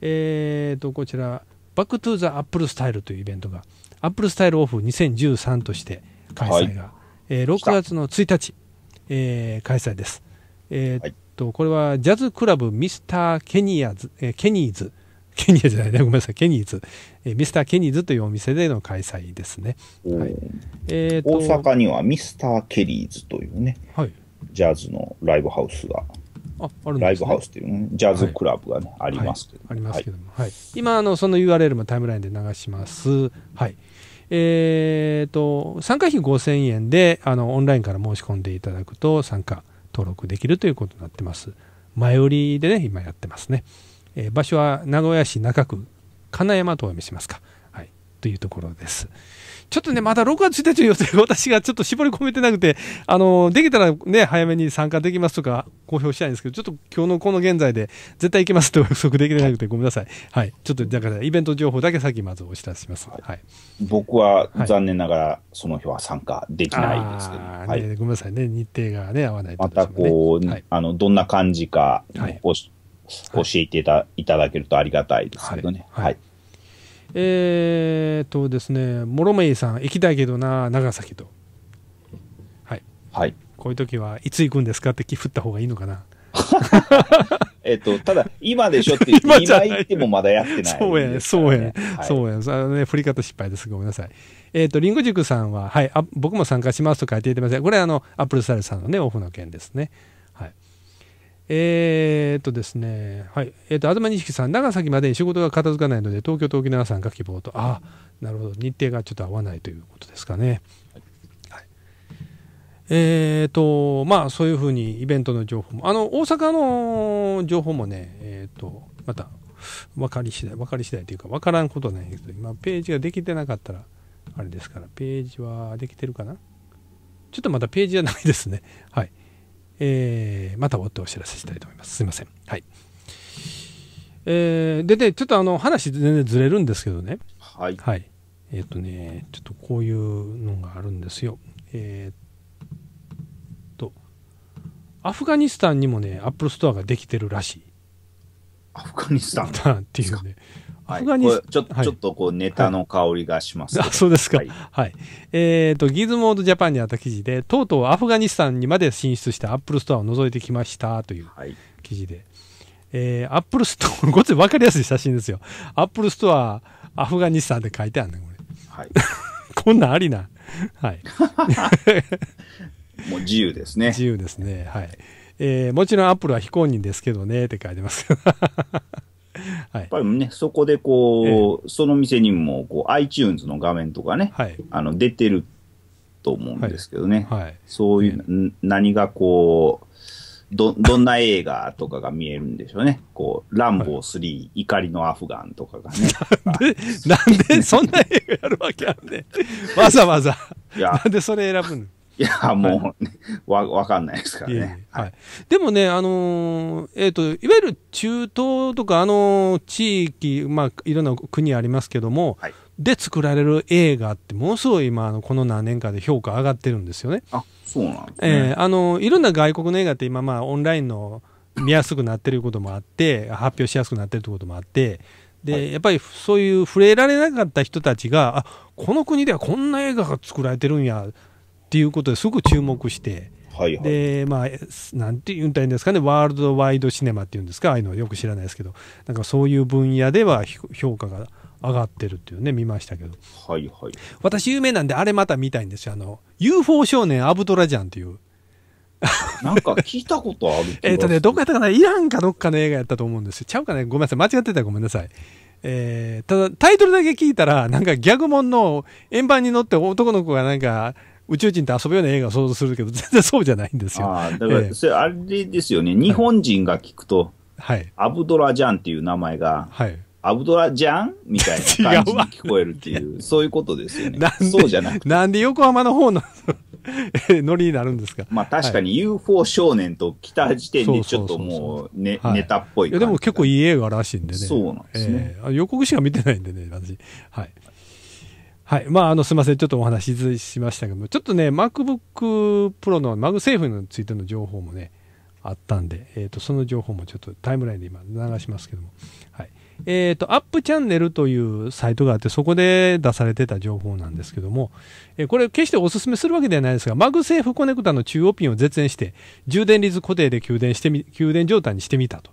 えっ、ー、と、こちら、バックトゥーザアップルスタイルというイベントが、アップルスタイルオフ2013として開催が、はい、えー、6月の1日、えー、開催です。えっ、と、はい、これはジャズクラブミスターケニアズ、えー、ケニーズ、ケニーじゃないね。ごめんなさい。ケニーズ。えミスターケニーズというお店での開催ですね。はい、えー、大阪にはミスターケリーズというね、はい、ジャズのライブハウスが。ああるね、ライブハウスっていう、ね、ジャズクラブがね、はい、ありますけど、ありますけども、はい今あの、その URL もタイムラインで流します。はい、えーと、と参加費5000円であのオンラインから申し込んでいただくと参加登録できるということになってます。前売りでね、今やってますね。えー、場所は名古屋市中区金山とお読みしますか、はい、というところですちょっとねまだ6月1日の予定私がちょっと絞り込めてなくてあのできたらね早めに参加できますとか公表したいんですけどちょっと今日のこの現在で絶対行きますと予測できなくてごめんなさいはいちょっとだからイベント情報だけ先まずお知らせします、はい、僕は残念ながらその日は参加できないですけど、はい、ね、ごめんなさいね日程がね合わない、ね、またこう、はい、あのどんな感じか、はい、教えていた,、い、ただけるとありがたいですけどね。はい、はいえー、っとですね、もろめいさん、行きたいけどな、長崎と。はい。はい。こういう時はいつ行くんですかって振った方がいいのかな。えっと、ただ、今でしょって言って、今行ってもまだやってない、ね、そうや、そうや、はい、そうや、ね、振り方失敗です。ごめんなさい。えっ、ー、と、リンゴ塾さんは、はいあ、僕も参加しますと書いていてまん。これ、あの、アップルサルさんのね、オフの件ですね。えー、っとですね、はい。えー、っと、東錦さん、長崎までに仕事が片付かないので、東京と沖縄さんが希望と。ああ、なるほど。日程がちょっと合わないということですかね。はい、えー、っと、まあ、そういうふうにイベントの情報も、あの、大阪の情報もね、えっと、また、分かり次第、分かり次第というか、分からんことはないけど、今、ページができてなかったら、あれですから、ページはできてるかなちょっとまだページじゃないですね。はい。えー、また追ってお知らせしたいと思います。すいません。はい。えー、でで、ちょっとあの、話全然ずれるんですけどね。はい。はい。えっ、ー、とね、ちょっとこういうのがあるんですよ。えー、っと、アフガニスタンにもね、アップルストアができてるらしい。アフガニスタン っていうね。タン。ちょちょっとこうネタの香りがします、はい、あそうですか、はい、はい、えっ、ー、とギズモードジャパンにあった記事でとうとうアフガニスタンにまで進出したアップルストアを覗いてきましたという記事で、はい、えー、アップルストア ごつい分かりやすい写真ですよアップルストアアフガニスタンって書いてあるねこれ、はい、こんなんありなはい もう自由ですね自由ですねはい、えー、もちろんアップルは非公認ですけどねって書いてますはい、やっぱりね、そこでこう、えその店にもこう iTunes の画面とかね、はい、あの出てると思うんですけどね、はい、はい、そういう、何がこう、ど、どんな映画とかが見えるんでしょうね。こう、ランボー3、はい、怒りのアフガンとかがね。なんで、なんでそんな映画やるわけあんねわざわざ。いや。なんでそれ選ぶのいや、もう、ね、わ、わかんないですからね。はい。でもね、あのー、えっ、ー、と、いわゆる中東とか、あのー、地域、まあ、いろんな国ありますけども、はい、で作られる映画って、ものすごい今、この何年かで評価上がってるんですよね。あ、そうなん、ね、えあのいろんな外国の映画って今、まあ、オンラインの見やすくなってることもあって、発表しやすくなってることもあって、で、はい、やっぱりそういう触れられなかった人たちが、あ、この国ではこんな映画が作られてるんや、っていうことですごく注目して、はいはい、で、まあ、なんて言うんいんですかね、ワールドワイドシネマっていうんですか、ああいうのよく知らないですけど、なんかそういう分野では評価が上がってるっていうね、見ましたけど。はいはい。私有名なんで、あれまた見たいんですよ。あの、UFO 少年アブトラジャンっていう。なんか聞いたことある えっとね、どっかやったかな、イランかどっかの映画やったと思うんですよ。ちゃうかね、ごめんなさい。間違ってたらごめんなさい。えー、ただ、タイトルだけ聞いたら、なんかギャグモンの円盤に乗って男の子がなんか、宇宙人と遊ぶような映画を想像するけど、全然そうじゃないんですよ。あだから、それあれですよね、日本人が聞くと、はい、アブドラジャンっていう名前が、はい、アブドラジャンみたいな感じに聞こえるっていう、う そういうことですよね。そうじゃなくて。なんで横浜の方のノリになるんですか。まあ確かに UFO 少年と来た時点でちょっともうネタっぽいいやでも結構いい映画らしいんでね。そうなんですね。えー、予告しか見てないんでね、私。はい。はい。まあ、あの、すみません。ちょっとお話ししましたけども、ちょっとね、MacBook Pro のマグセーフについての情報もね、あったんで、えっ、ー、と、その情報もちょっとタイムラインで今流しますけども、はい。えっ、ー、と、アップチャンネルというサイトがあって、そこで出されてた情報なんですけども、えー、これ決してお勧めするわけではないですが、マグセーフコネクタの中央ピンを絶縁して、充電率固定で給電してみ、給電状態にしてみたと。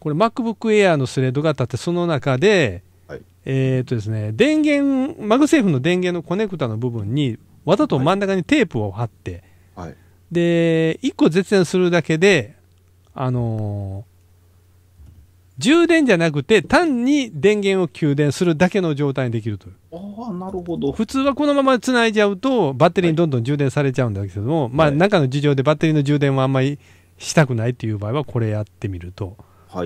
これ MacBook Air のスレッドが立って、その中で、えー、っとですね、電源、マグセーフの電源のコネクタの部分に、わざと真ん中にテープを貼って、はい、で、1個絶縁するだけで、あのー、充電じゃなくて、単に電源を給電するだけの状態にできるという。ああ、なるほど。普通はこのまま繋いじゃうと、バッテリーにどんどん充電されちゃうんだけども、はい、まあ、中の事情でバッテリーの充電はあんまりしたくないっていう場合は、これやってみると。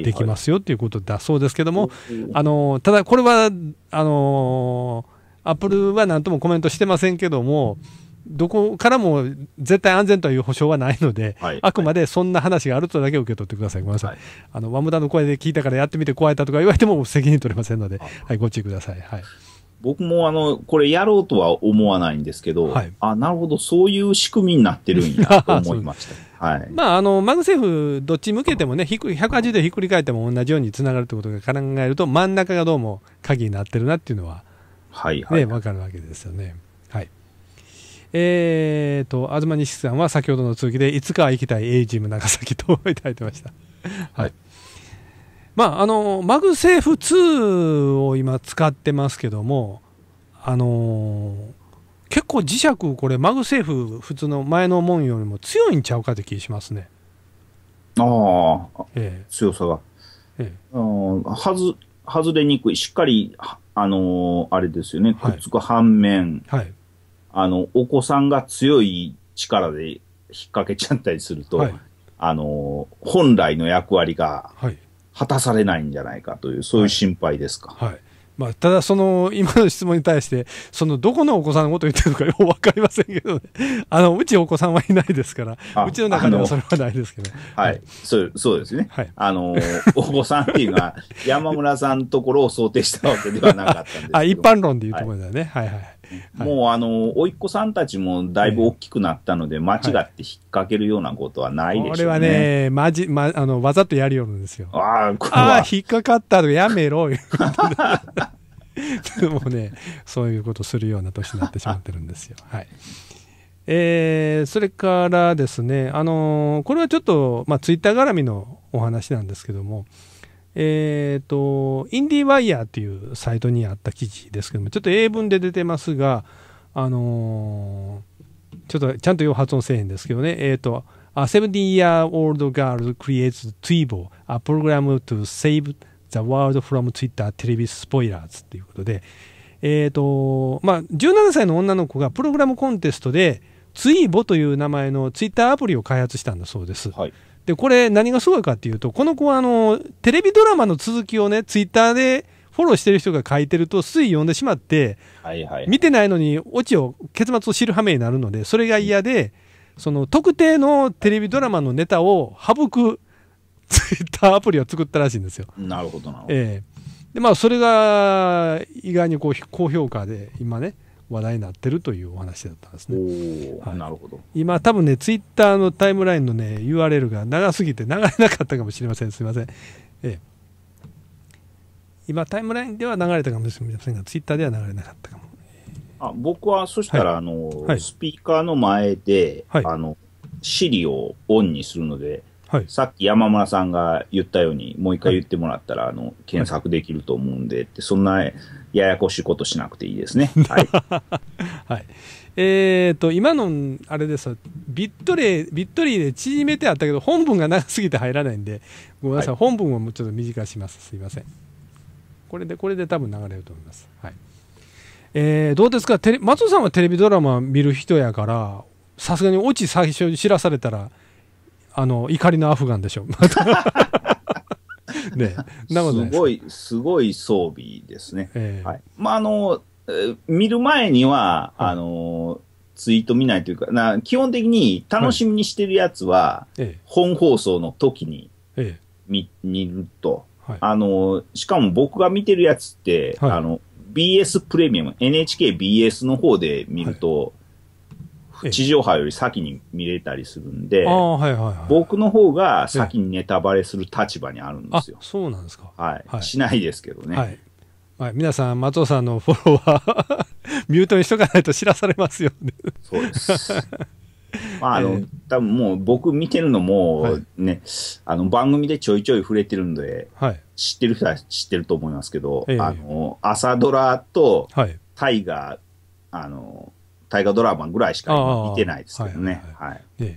できますよということだそうですけども、はいはい、あのただ、これはあのアップルは何ともコメントしてませんけども、どこからも絶対安全という保証はないので、はい、あくまでそんな話があるとだけ受け取ってください、ごめんなさい、はい、あの和無の声で聞いたからやってみて怖えたとか言われても責任取れませんので、はい、ご注意ください。はい僕もあの、これやろうとは思わないんですけど、はい、あ、なるほど、そういう仕組みになってるんやと思いました。はい、まあ、あの、マグセーフ、どっち向けてもね、180度ひっくり返っても同じように繋がるってことが考えると、真ん中がどうも鍵になってるなっていうのは、はいはい、ね、わかるわけですよね。はい。えーと、東西さんは先ほどの続きで、いつかは行きたい A チーム長崎といただいてました。はい。まあ、あの、マグセーフ2を今使ってますけども、あのー結構磁石これマグセーフ普通の前のもんよりも強いんちゃうかって気しますねああ、ええ、強さが、ええ、はず外れにくいしっかりあのー、あれですよねくっつく反面、はい、はい、あのお子さんが強い力で引っ掛けちゃったりすると、はい、あのー、本来の役割が果たされないんじゃないかという、そういう心配ですか、はい、はいまあ、ただ、その今の質問に対してそのどこのお子さんのことを言ってるのかよく分 かりませんけど、ね、あのうちお子さんはいないですからうちの中ではそれはないですけど、ね、はい、はい、そうそうですね、はい、あの お子さんっていうのは山村さんのところを想定したわけではなかったんです あ一般論でいうところだね、はい、はいはいもうあの、甥っ子さんたちもだいぶ大きくなったので、間違って引っ掛けるようなことはないでしょうね。これはね、まじ、ま、あの、わざとやるようなんですよ。ああ、これは。引っかかったのやめろよ。もうね、そういうことするような年になってしまってるんですよ。はい。えー、それからですね、あのー、これはちょっと、まあ、ツイッター絡みのお話なんですけども、えっ、ー、と、インディーワイヤーっていうサイトにあった記事ですけども、ちょっと英文で出てますが、あのー、ちょっとちゃんと発音せえへんですけどね、えっ、ー、と、A 70-year-old girl creates Twibo, a program to save the world from Twitter t v s p o i l e r s っていうことで、えっ、と、まあ、17歳の女の子がプログラムコンテストで、ツイボという名前のツイッターアプリを開発したんだそうです。はいで、これ何がすごいかっていうと、この子はあの、テレビドラマの続きをね、ツイッターでフォローしてる人が書いてると、つい読んでしまって、はいはいはい、見てないのに、オチを、結末を知る羽目になるので、それが嫌で、その特定のテレビドラマのネタを省くツイッターアプリを作ったらしいんですよ。なるほどなるほど。ええー、で、まあ、それが意外にこう高評価で、今ね、話題になってるというお話だったんですね。はい、なるほど今、多分ね、ツイッターのタイムラインの、ね、URL が長すぎて流れなかったかもしれません、すみません。ええ、今、タイムラインでは流れたかもしれませんが、ツイッターでは流れなかったかも。あ僕は、そしたら、はい、あの、はい、スピーカーの前で、はい、あの、シリをオンにするので、はい、さっき山村さんが言ったように、もう一回言ってもらったら、あの、検索できると思うんで、って、そんなややこしいことしなくていいですね。はい。はい、えっ、ー、と、今の、あれですビットレイ、ビットリーで縮めてあったけど、本文が長すぎて入らないんで、ごめんなさい、はい、本文をもうちょっと短します。すいません。これで、これで多分流れると思います。はい。えー、どうですかテレ松尾さんはテレビドラマ見る人やから、さすがにオチ最初に知らされたら、あの、怒りのアフガンでしょ。ね、なのですごい、すごい装備ですね。えー、はい。まあ、あの、見る前には、あの、ツイート見ないというか、な基本的に楽しみにしてるやつは、はい、本放送の時に見,、え見ると、はい、あの、しかも僕が見てるやつって、はい、あの、BS プレミアム、NHKBS の方で見ると、はい地上波より先に見れたりするんで、はいはいはい、僕の方が先にネタバレする立場にあるんですよ。そうなんですか、はい、はい、しないですけどね。はい皆さん、松尾さんのフォロワー ミュートにしとかないと知らされますよねそうです。まあ、あの、えー、多分もう僕見てるのもね、はい、あの番組でちょいちょい触れてるんで、はい、知ってる人は知ってると思いますけど、えー、あの朝ドラと大河、はい、あの大河ドラマぐらいしか見てないですけどね。はい、はは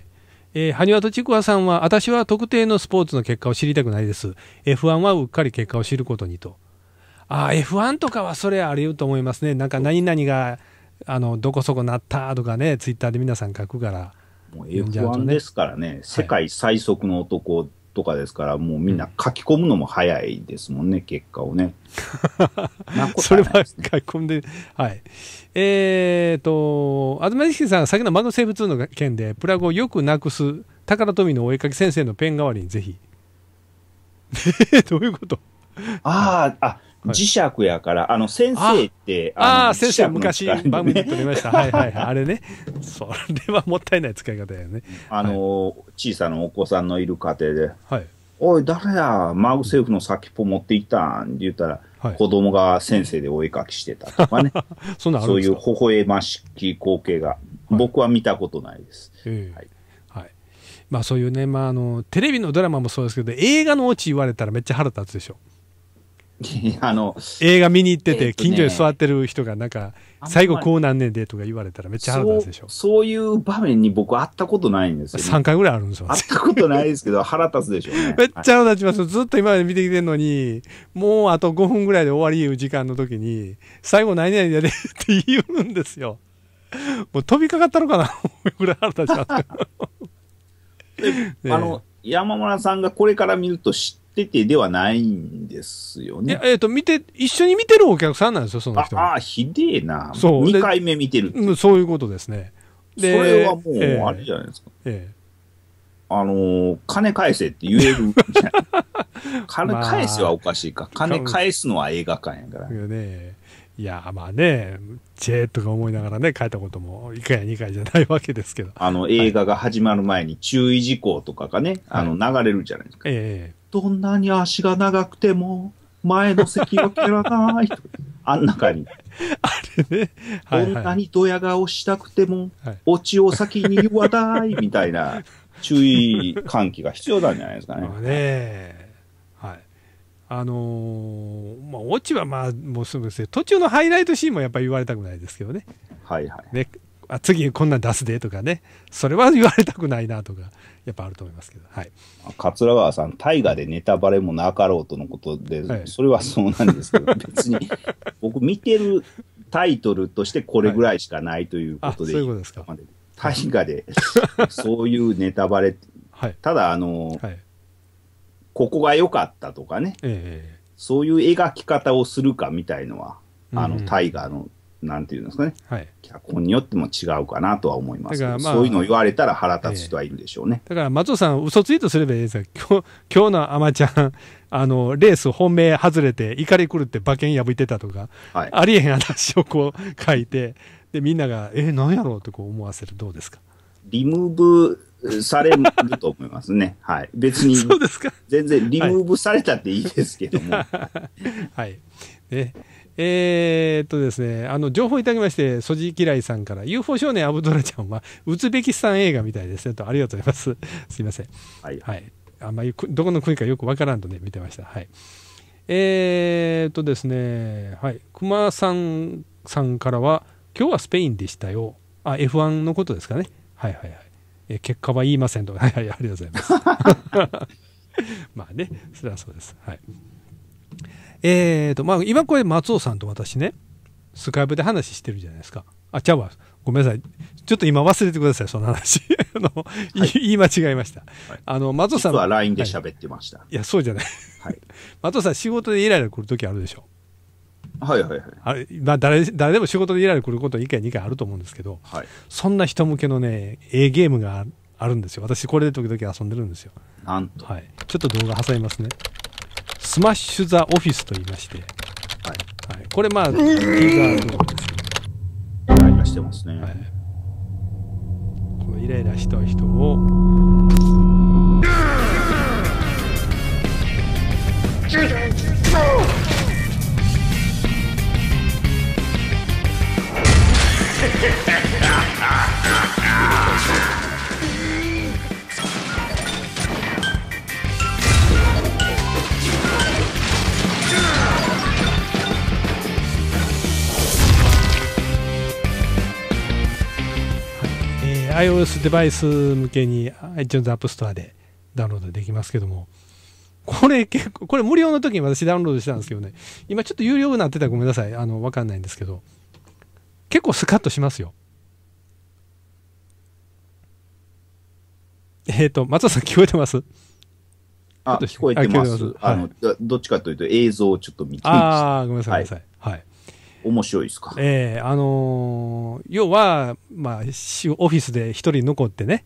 え埴輪とちくわさんは、私は特定のスポーツの結果を知りたくないです。F1 はうっかり結果を知ることにと。ああ、F1 とかはそれありうると思いますね。なんか何々が、あの、どこそこなったとかね、ツイッターで皆さん書くから。もう F1 ですからね、はい、世界最速の男とかですから、もうみんな書き込むのも早いですもんね、うん、結果をね。ねそれは書き込んで、はい。えー、と、東錦さんが先の魔の生物の件で、プラグをよくなくす、宝富のお絵かき先生のペン代わりにぜひ。どういうことああ、あ、磁石やから、あの、先生って、ああ先生、昔、番組で撮りました。はいはいはい。あれね。それはもったいない使い方やね。あの、小さなお子さんのいる家庭で、はい。おい、誰や、マグセーフの先っぽ持っていたんって言ったら、はい、子供が先生でお絵描きしてたとかね。そんなそういう微笑ましき光景が、僕は見たことないです。はいまあそういうね、まあ、あのテレビのドラマもそうですけど映画のオチ言われたらめっちゃ腹立つでしょ あの映画見に行ってて、近所に座ってる人が、なんか、最後こうなんねんでとか言われたら、めっちゃ腹立つでしょそう。そういう場面に僕、会ったことないんですよ、ね。3回ぐらいあるんですよ。会ったことないですけど、腹立つでしょう、ね、めっちゃ腹立ちます、ずっと今まで見てきてるのに、もうあと5分ぐらいで終わりいう時間の時に、最後、何々やでって言うんですよ。もう飛びかかったのかな、ぐらい腹立ちます あの、山村さんがこれから見ると知ててではないんですよね。えっ、ー、と、見て、一緒に見てるお客さんなんですよ、その人ああ、ひでえな。そう。2回目見てるて。そういうことですね。でそれはもう、あれじゃないですか。えー、えーあのー、金返せって言える 金返せはおかしいか。金返すのは映画館やから。ね、いや、まあね、チェーとか思いながらね、書いたことも1回や2回じゃないわけですけど。あの、映画が始まる前に注意事項とかがね、はい、あの、流れるじゃないですか。はええどんなに足が長くても、前の席を蹴らない あん中に。あれね。はいはい、どんなにドヤ顔したくても、はい、オチを先に言わない、みたいな注意喚起が必要なんじゃないですかね。まあねはい。あのー、まあ、オチはまあ、もうすぐです途中のハイライトシーンもやっぱり言われたくないですけどね。はいはい。ね。あ次こんなん出すでとかね。それは言われたくないなとか。やっぱあると思いますけど、はい、桂川さん、大河でネタバレもなかろうとのことで、はい、それはそうなんですけど、別に僕、見てるタイトルとしてこれぐらいしかないということで、大河でそういうネタバレ、はい、ただ、あの、はい、ここが良かったとかね、えー、そういう描き方をするかみたいのは、あの、うん、のなんていうんですかね、はい、脚本によっても違うかなとは思いますけど、まあ、そういうのを言われたら腹立つ人はいるでしょうね。ええ、だから松尾さん、嘘ついートすればいいですよ、今日今日のあまちゃん、あのレース本命外れて、怒り狂って馬券破いてたとか、はい、ありえへん話をこう書いて、でみんなが、えー、なんやろうってこう思わせる、どうですか。リムーブされると思いますね。はい。別に、そうですか。全然リムーブされたっていいですけども。はい、はい、ね。えー、っとですね、あの、情報いただきまして、ソジキライさんから、UFO 少年アブドラちゃんは、ウズベキスタン映画みたいですね、と、ありがとうございます。すいません。はい。はい。あんまり、どこの国かよくわからんとね、見てました。はい。えー、っとですね、はい。熊さんさんからは、今日はスペインでしたよ。あ、F1 のことですかね。はいはいはい。え結果は言いませんと。はいはい、ありがとうございます。まあね、それはそうです。はい。えーと、まあ、今これ松尾さんと私ね、スカイプで話してるじゃないですか。あ、ちゃうわ。ごめんなさい。ちょっと今忘れてください、その話。あの、はい、言い間違えました。はい、あの、松尾さん。は LINE で喋ってました、はい。いや、そうじゃない。はい、松尾さん、仕事でイライラ来るときあるでしょ。はいはいはい。あれ、まあ、誰、誰でも仕事でイライラ来ること1回、2回あると思うんですけど、はい、そんな人向けのね、ええゲームがあるんですよ。私、これで時々遊んでるんですよ。なんと。はい。ちょっと動画挟みますね。スマッシュ・ザ・オフィスと言いまして、はいはい、これまあ、ティーザー動ですよ。イライラしてますね。はい、このイライラした人を、ハハハハー、iOS デバイス向けに iTunes App Store でダウンロードできますけども、これ結構、これ無料の時に私ダウンロードしたんですけどね、今ちょっと有料になってたらごめんなさい、あの、わかんないんですけど、結構スカッとしますよ。えっ、ー、と、松尾さん聞こえてますあ、聞こえてます。あの、はい、どっちかというと映像をちょっと見てああ、ごめんなさい、ごめんなさい。面白いですか。ええー、あのー、要は、まあ、オフィスで一人残ってね、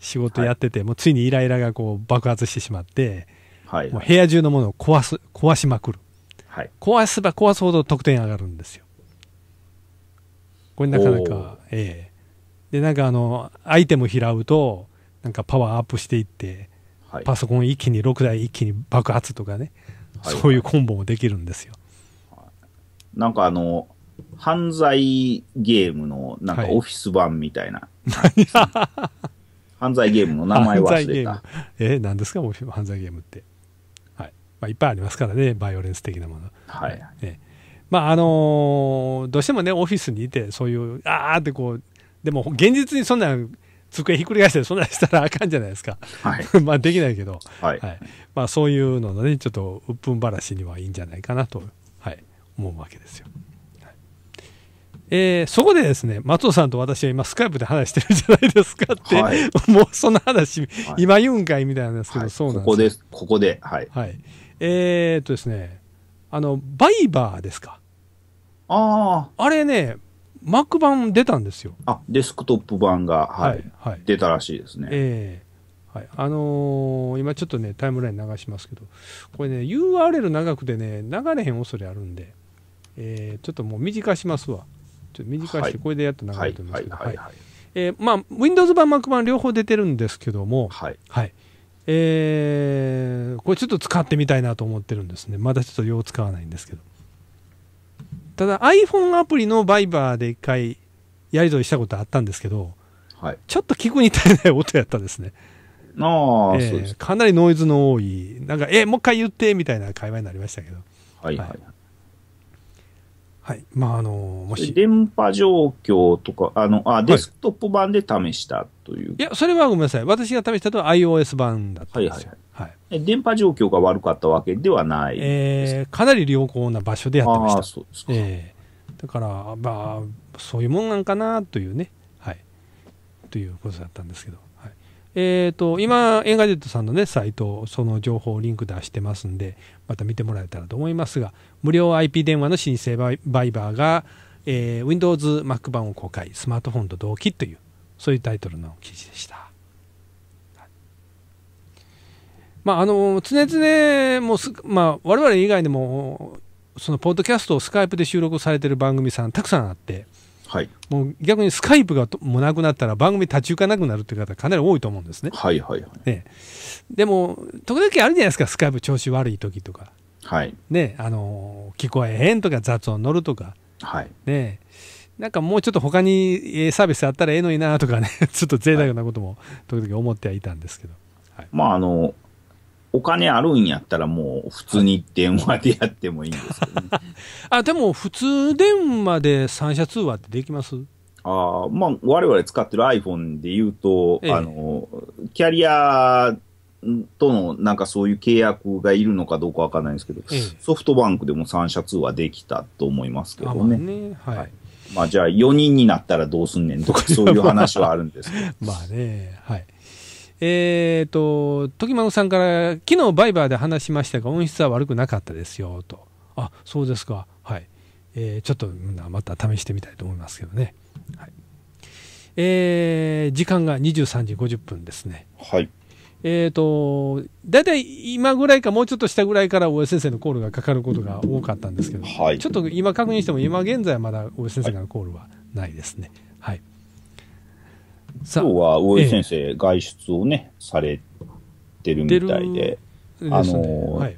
仕事やってて、はい、もうついにイライラがこう爆発してしまって、はい、もう部屋中のものを壊す、壊しまくる。はい、壊せば壊すほど得点上がるんですよ。これなかなか、ええー、で、なんかあの、アイテム拾うと、なんかパワーアップしていって、はい、パソコン一気に6台一気に爆発とかね、はい、そういうコンボもできるんですよ。なんかあの、犯罪ゲームのなんかオフィス版みたいな。はい、犯罪ゲームの名前忘れた。えー、何ですか犯罪ゲームって。はい。まあ、いっぱいありますからね、バイオレンス的なもの。はい。ね、まあ、あのー、どうしてもね、オフィスにいて、そういう、ああってこう、でも現実にそんな机ひっくり返してそんなしたらあかんじゃないですか。はい、まあできないけど、はい、はい、まあそういうののね、ちょっと鬱憤話にはいいんじゃないかなと思うわけですよ。えー、そこでですね、松尾さんと私は今、スカイプで話してるじゃないですかって、はい、もうその話、はい、今言うんかいみたいなんですけど、はい、そうなんですここで、ここで、はい。はい、えー、っとですね、あの、バイバーですか。ああ。あれね、Mac 版出たんですよ。あ、デスクトップ版が、はい、はい出たらしいですね。ええー、はい。あのー、今ちょっとね、タイムライン流しますけど、これね、URL 長くてね、流れへん恐れあるんで、えー、ちょっともう短しますわ。ちょっと短して、これでやっと流れてますけど。はい。えー、まあ、Windows 版、Mac 版両方出てるんですけども、はい。はい、えー、これちょっと使ってみたいなと思ってるんですね。まだちょっとよう使わないんですけど。ただ iPhone アプリのバイバーで一回やり取りしたことあったんですけど、はい、ちょっと聞くに足りない音やったですね。ああ、えー、ですか。かなりノイズの多い、なんか、え、もう一回言って、みたいな会話になりましたけど。はい、はい、はいはい。まあ、あの、もし。電波状況とか、あの、あ、デスクトップ版で試したという、はい。いや、それはごめんなさい。私が試したとは iOS 版だったんですはいはい、はい、はい。電波状況が悪かったわけではないえー、かなり良好な場所でやってました。あそうですか。えー、だから、まあ、そういうもんなんかなというね。はい。ということだったんですけど。えっ、ー、と、今、エンガジェットさんのね、サイト、その情報をリンク出してますんで、また見てもらえたらと思いますが、無料 IP 電話の申請バイバーが、えー、Windows Mac 版を公開、スマートフォンと同期という、そういうタイトルの記事でした。まあ、あの常々もうす、まあ、我々以外でもそのポッドキャストをスカイプで収録されてる番組さんたくさんあってはい、もう逆にスカイプがもなくなったら番組立ち行かなくなるという方かなり多いと思うんですね。はいはいはいね、でも時々あるじゃないですかスカイプ調子悪い時とか、はいね、あの聞こえへんとか雑音乗るとか、はいね、なんかもうちょっと他にサービスあったらええのになとかね ちょっと贅沢なことも時々思ってはいたんですけど。はい、まああのお金あるんやったらもう普通に電話でやってもいいんですけど、ね、あでも普通電話で三者通話ってできますあまあわれ使ってる iPhone でいうと、ええ、あのキャリアとのなんかそういう契約がいるのかどうかわからないんですけど、ええ、ソフトバンクでも3社通話できたと思いますけどね。はい、まあじゃあ4人になったらどうすんねんとかそういう話はあるんですけど。まあね、はい。えっ、ー、と、時丸さんから、昨日バイバーで話しましたが、音質は悪くなかったですよ、と。あ、そうですか。はい。えー、ちょっと、また試してみたいと思いますけどね。はい、えー、時間が23時50分ですね。はい。えっ、ー、と、大体今ぐらいか、もうちょっと下ぐらいから大江先生のコールがかかることが多かったんですけど、はい、ちょっと今確認しても、今現在はまだ大江先生のコールはないですね。はい、はい今日は大江先生、ええ、外出をね、されてるみたいで、でね、あの、はい、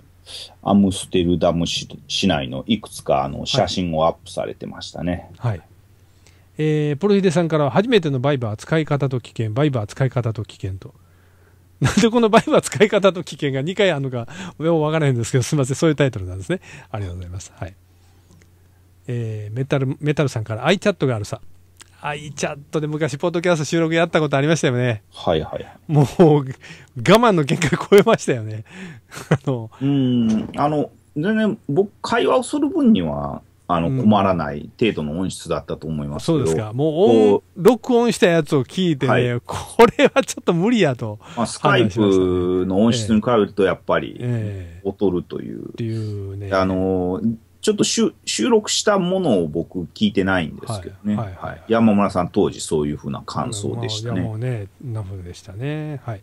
アムステルダム市内のいくつかあの写真をアップされてましたね。はい、えー、プロヒデさんから初めてのバイバー使い方と危険、バイバー使い方と危険と。なんでこのバイバー使い方と危険が2回あるのか、よう分からへんですけど、すみません、そういうタイトルなんですね。ありがとうございます。はい。えー、メタル、メタルさんから iChat があるさ。アイチャットで昔、ポッドキャスト収録やったことありましたよね。はいはい。もう、我慢の限界超えましたよね。あの、うん、あの、全然、僕、会話をする分には、あの、困らない程度の音質だったと思いますけど、うん、そうですか。もう録音したやつを聞いてね、はい、これはちょっと無理やと、まあ。スカイプの音質に比べると、やっぱり、劣るという。えー、っていうね。あの、ちょっと収録したものを僕聞いてないんですけどね。はい山村さん当時そういうふうな感想でしたね。もうね、なでしたね。はい。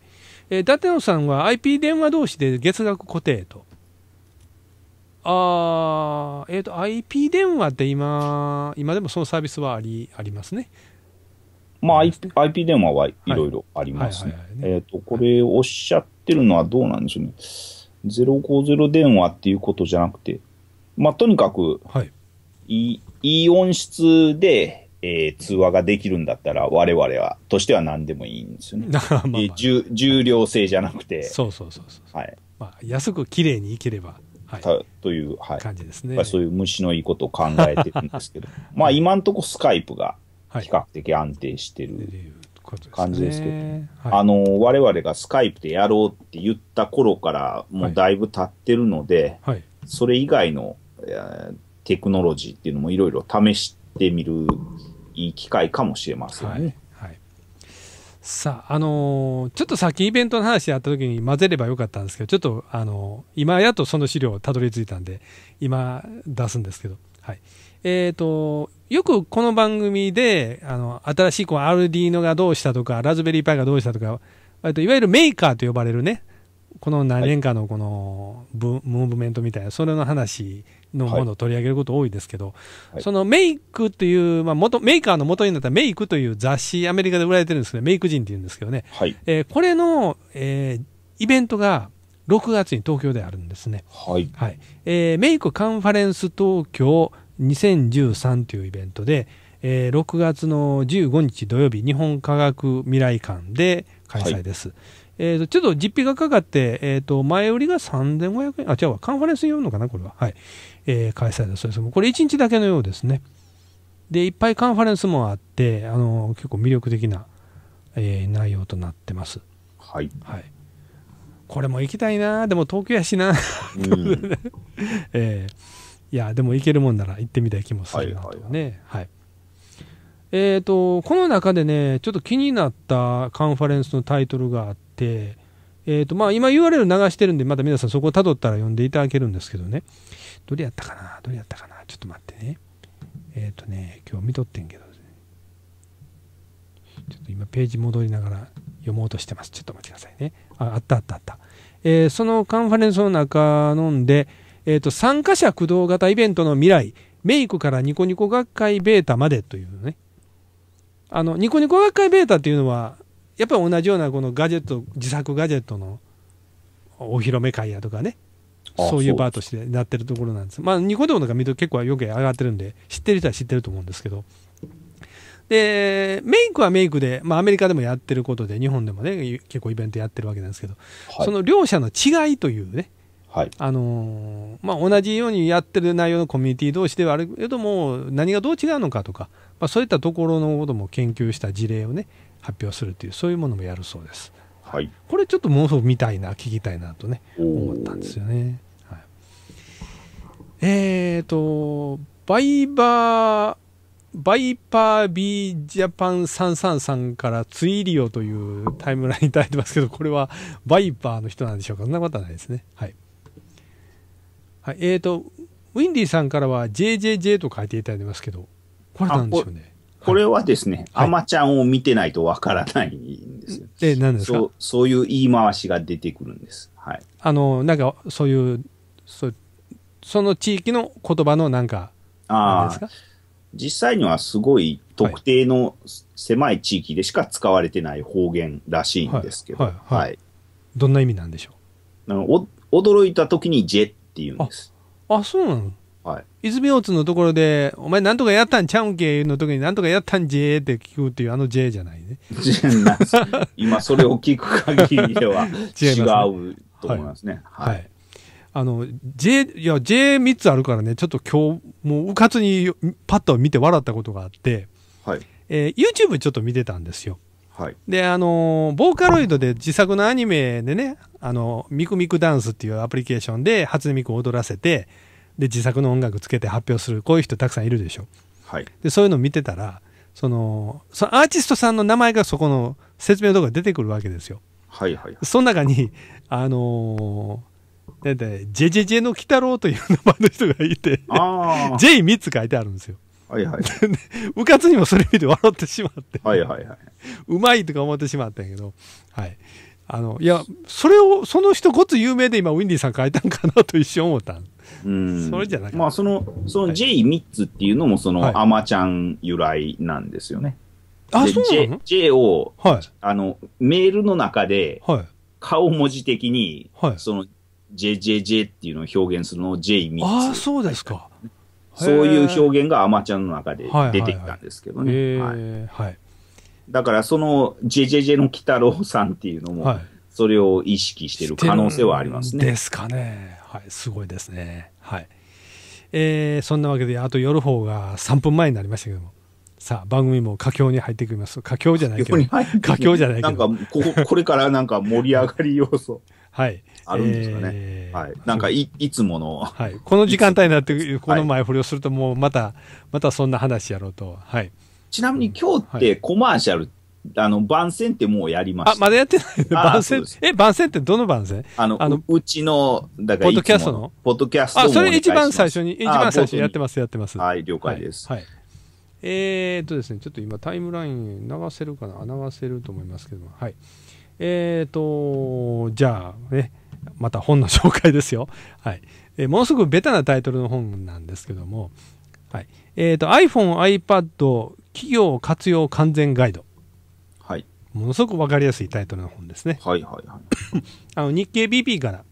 えー、伊達野さんは IP 電話同士で月額固定と。あー、えっ、ー、と、IP 電話って今、今でもそのサービスはありありますね。まあ、IP 電話はいろいろありますね。えっ、と、これおっしゃってるのはどうなんでしょうね。050電話っていうことじゃなくて、まあ、とにかく、はいいいい音質で、えー、通話ができるんだったら、我々は、としては何でもいいんですよね。まあまあ重重量制じゃなくて、そうそうそうそう。はいまあ、安く綺麗にいければ、はい、たという、はい、感じですね。そういう虫のいいことを考えてるんですけど、まあ今のところスカイプが比較的安定してる感じですけどはい、われ我々がスカイプでやろうって言った頃から、もうだいぶ経ってるので、はい。それ以外のテクノロジーっていうのもいろいろ試してみるいい機会かもしれませんね。はい、はい、さあ、あのー、ちょっとさっきイベントの話やった時に混ぜればよかったんですけど、ちょっと、あのー、今やっとその資料をたどり着いたんで、今出すんですけど、はい。えっ、ー、と、よくこの番組で、あの、新しいこう、アルディーノがどうしたとか、ラズベリーパイがどうしたとか、といわゆるメーカーと呼ばれるね、この何年かのこのブ、はい、ムーブメントみたいな、それの話のものを取り上げること多いですけど、はい、そのメイクという、まあ元、メーカーの元になったメイクという雑誌、アメリカで売られてるんですけど、メイク人っていうんですけどね、はい、えー、これの、えー、イベントが6月に東京であるんですね。はい。はい、えー、メイクカンファレンス東京2013というイベントで、えー、6月の15日土曜日、日本科学未来館で開催です。はいえー、とちょっと実費がかかって、えー、と前売りが3500円、あ、違うわ、カンファレンスにるのかな、これは。はい。えー、開催だそうです。これ1日だけのようですね。で、いっぱいカンファレンスもあって、あの結構魅力的な、えー、内容となってます。はい。はい、これも行きたいな、でも東京やしな、うん えー、いや、でも行けるもんなら行ってみたい気もするなとね。はい、はいはいえーと、この中でねちょっと気になったカンファレンスのタイトルがあって、えーとまあ、今 URL 流してるんで、また皆さんそこをたどったら読んでいただけるんですけどね。どれやったかなどれやったかなちょっと待ってね。えっ、ー、とね、今日見とってんけど、ね、ちょっと今ページ戻りながら読もうとしてます。ちょっと待待ちくださいね。ああったあったあった。えー、そのカンファレンスの中のんで、えっ、ー、と、参加者駆動型イベントの未来、メイクからニコニコ学会ベータまでというね。あの、ニコニコ学会ベータっていうのは、やっぱり同じようなこのガジェット自作ガジェットのお披露目会やとかねそういうバーとしてなってるところなんですまあニコ動なか見ると結構よく上がってるんで知ってる人は知ってると思うんですけどでメイクはメイクで、まあ、アメリカでもやってることで日本でもね結構イベントやってるわけなんですけど、はい、その両者の違いというね、はいあのー、まあ、同じようにやってる内容のコミュニティ同士ではあるけども何がどう違うのかとか、まあ、そういったところのことも研究した事例をね発表するていうそういうものもやるそうです、はい、これちょっともく見たいな聞きたいなとね思ったんですよね、はい、えっ、ー、とバイバーバイパービージャパン333からツイリオというタイムラインいただいてますけど、これはバイパーの人なんでしょうかそんなことはないですね。はい。はい、えっ、ー、と、ウィンディーさんからは JJJ と書いていただいてますけど、これなんでしょうね。これはですね、はい、アマちゃんを見てないとわからないんですよ。え、ですかそうそういう言い回しが出てくるんです。はい。あの、なんか、そういう、そその地域の言葉のなんか、ああ、実際にはすごい特定の狭い地域でしか使われてない方言らしいんですけど、はい。はいはい、どんな意味なんでしょうお驚いた時にジェって言うんです。あ、あそうなの泉大津のところで、お前なんとかやったんちゃうんけの時になんとかやったんじーって聞くっていうあのーじゃないね。今それを聞く限りでは違うと思いますね。はい。はい、あの、J、いや、J3 つあるからね、ちょっと今日、もううかつにパッと見て笑ったことがあって、はい。えー、YouTube ちょっと見てたんですよ。はい、であのボーカロイドで自作のアニメでねあのミクミクダンスっていうアプリケーションで初音ミクを踊らせてで自作の音楽つけて発表するこういう人たくさんいるでしょ、はい、でそういうのを見てたらそのそのアーティストさんの名前がそこの説明動画出てくるわけですよ。はいはい、その中にあのーだいたい、ジェジェジェの鬼太郎という名前の人がいて、ジェイ3つ書いてあるんですよ。はいはい。うかつにもそれ見て笑ってしまって。はいはいはい。うまいとか思ってしまったんやけど、はい。あの、いや、それを、その人ごつ有名で今、ウィンディさん書いたんかなと一瞬思ったんうん、それじゃなまあ、その、その J3 つっていうのも、その、アマちゃん由来なんですよね。あ、そうなの J, ?J を、はい、あの、メールの中で、顔文字的に、はい、その、JJJ っていうのを表現するのを J3 つ。ああ、そうですか。そういう表現がアマちゃんの中で出てきたんですけどね。はいだから、その JJJ の鬼太郎さんっていうのも、それを意識してる可能性はありますね。ですかね。はい、すごいですね。はい。えー、そんなわけで、あと夜方が3分前になりましたけども。さあ、番組も佳境に入ってきます。佳境じゃないけど。佳境じゃないけど。なんかこ、これからなんか盛り上がり要素。はい。あるんですかね。えー、はい。なんかい、いつもの。はい。この時間帯になって、この前振りをすると、もうまた、またそんな話やろうと。はい。ちなみに今日ってコマーシャルっあの、番宣ってもうやりました。あ、まだやってない。番宣。え、番宣ってどの番宣あの、あのうちの、だからポッドキャストのポッドキャストあ、それ一番最初に、一番最初にやってます、やってます。はい、了解です。はい。はい、えー、っとですね、ちょっと今タイムライン流せるかな流せると思いますけども。はい。えーっと、じゃあ、ね、また本の紹介ですよ。はい。えー、ものすごくベタなタイトルの本なんですけども、はい。えー、っと、iPhone、iPad、企業活用完全ガイド。ものすごくわかりやすいタイトルの本ですね。はいはいはい、あの日経 BP から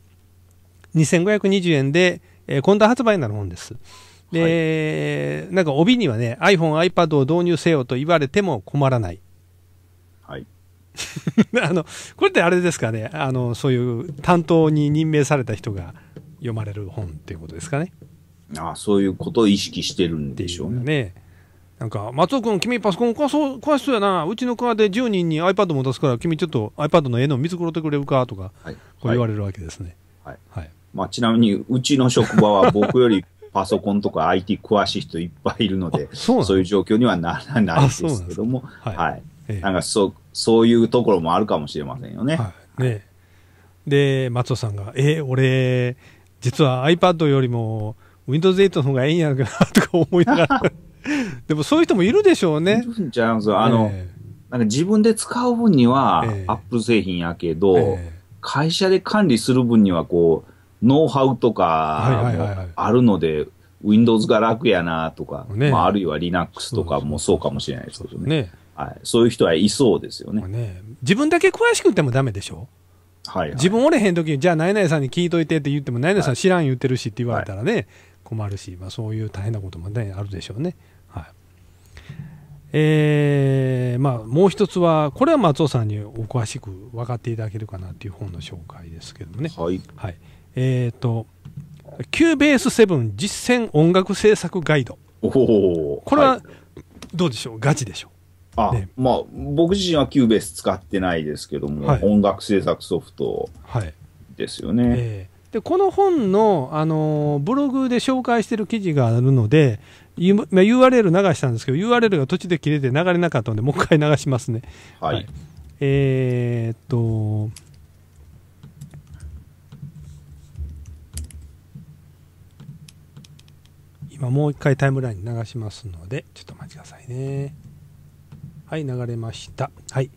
2520円で、えー、今度発売になる本です。で、はい、なんか帯にはね、iPhone、iPad を導入せよと言われても困らない。はい。あの、これってあれですかね、あの、そういう担当に任命された人が読まれる本っていうことですかね。ああ、そういうことを意識してるんでしょうね。ねなんか、松尾君、君パソコン壊そう、壊しそうやな。うちの川で10人に iPad 持たすから、君ちょっと iPad の絵の見繕ってくれるかとか、はい、こう言われるわけですね。はい。はい。まあ、ちなみに、うちの職場は僕より パソコンとか IT 詳しい人いっぱいいるので、そうそういう状況にはなら ないですけども、はい、はいええ、なんかそうそういうところもあるかもしれませんよね。はい、ねで、松尾さんが、え、俺、実は iPad よりも Windows8 の方がええんやろなとか思いながら でもそういう人もいるでしょうね。いるんちゃすあの、えー、なんか自分で使う分には、アップル製品やけど、えー、会社で管理する分には、こう、ノウハウとか、あるので、はいはいはいはい Windows が楽やなとか、ね、まあ、あるいは Linux とかもそうかもしれないですけどね。ねはい、そういう人はいそうですよね。ね自分だけ詳しくてもダメでしょはい、はい、自分おれへん時に、じゃあ、な々さんに聞いといてって言っても、な々さん知らん言ってるしって言われたらね、はい、困るし、まあ、そういう大変なこともね、あるでしょうね。えーまあ、もう一つは、これは松尾さんにお詳しく分かっていただけるかなという本の紹介ですけどもね、はいはい、えーと、キューベース7実践音楽制作ガイド、おこれはどうでしょう、ガチでしょう。あね、まあ、僕自身はキューベース使ってないですけども、はい、音楽制作ソフトですよね。はい、えーでこの本の、あのー、ブログで紹介している記事があるので、今 URL 流したんですけど URL が途中で切れて流れなかったのでもう一回流しますねはい、はい、えー、っと今もう一回タイムラインに流しますのでちょっと待ちくださいねはい流れましたはい、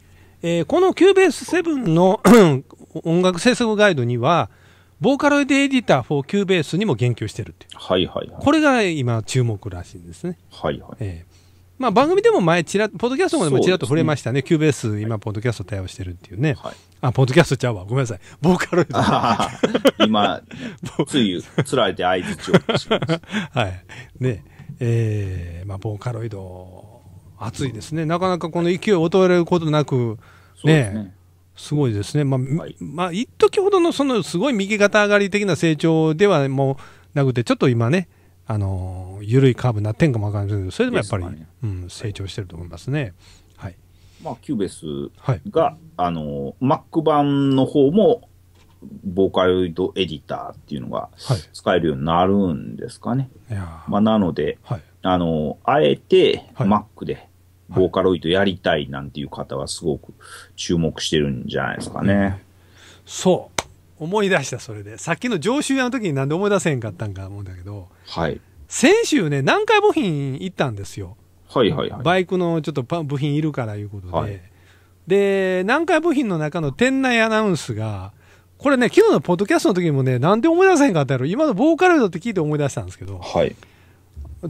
えー、この Cubase7 の 音楽制作ガイドにはボーカロイドエディター for Cubase にも言及してるっていう。はいはい、はい、これが今注目らしいんですね。はいはい。えーまあ、番組でも前ちら、ポッドキャストでもちらっと触れましたね、ねキベース、今、ポッドキャスト対応してるっていうね、はい、あ、ポッドキャストちゃうわ、ごめんなさい、ボーカロイド。今、つい、つられて相づちしました。はい。ね、えー、まあ、ボーカロイド、熱いですね、なかなかこの勢い衰えることなく、ね、ねすごいですね、まあ、い、まあ、一時ほどのそのすごい右肩上がり的な成長ではもうなくて、ちょっと今ね、あの緩いカーブになってんかも分からないですけど、それでもやっぱり、ね、うん、成長してると思いますね。はいまあ、キューベスが、はい、あの Mac 版の方も、ボーカロイドエディターっていうのが使えるようになるんですかね。はい、まあ、なので、はい、あのあえて Mac でボーカロイドやりたいなんていう方はすごく注目してるんじゃないですかね。そう。思い出した、それで。さっきの上州屋の時になんで思い出せへんかったんか思うんだけど。はい。先週ね、南海部品行ったんですよ。はいはいはい。バイクのちょっと部品いるからいうことで。はい、で、南海部品の中の店内アナウンスが、これね、昨日のポッドキャストの時もね、なんで思い出せへんかったやろ。今のボーカロイドって聞いて思い出したんですけど。はい。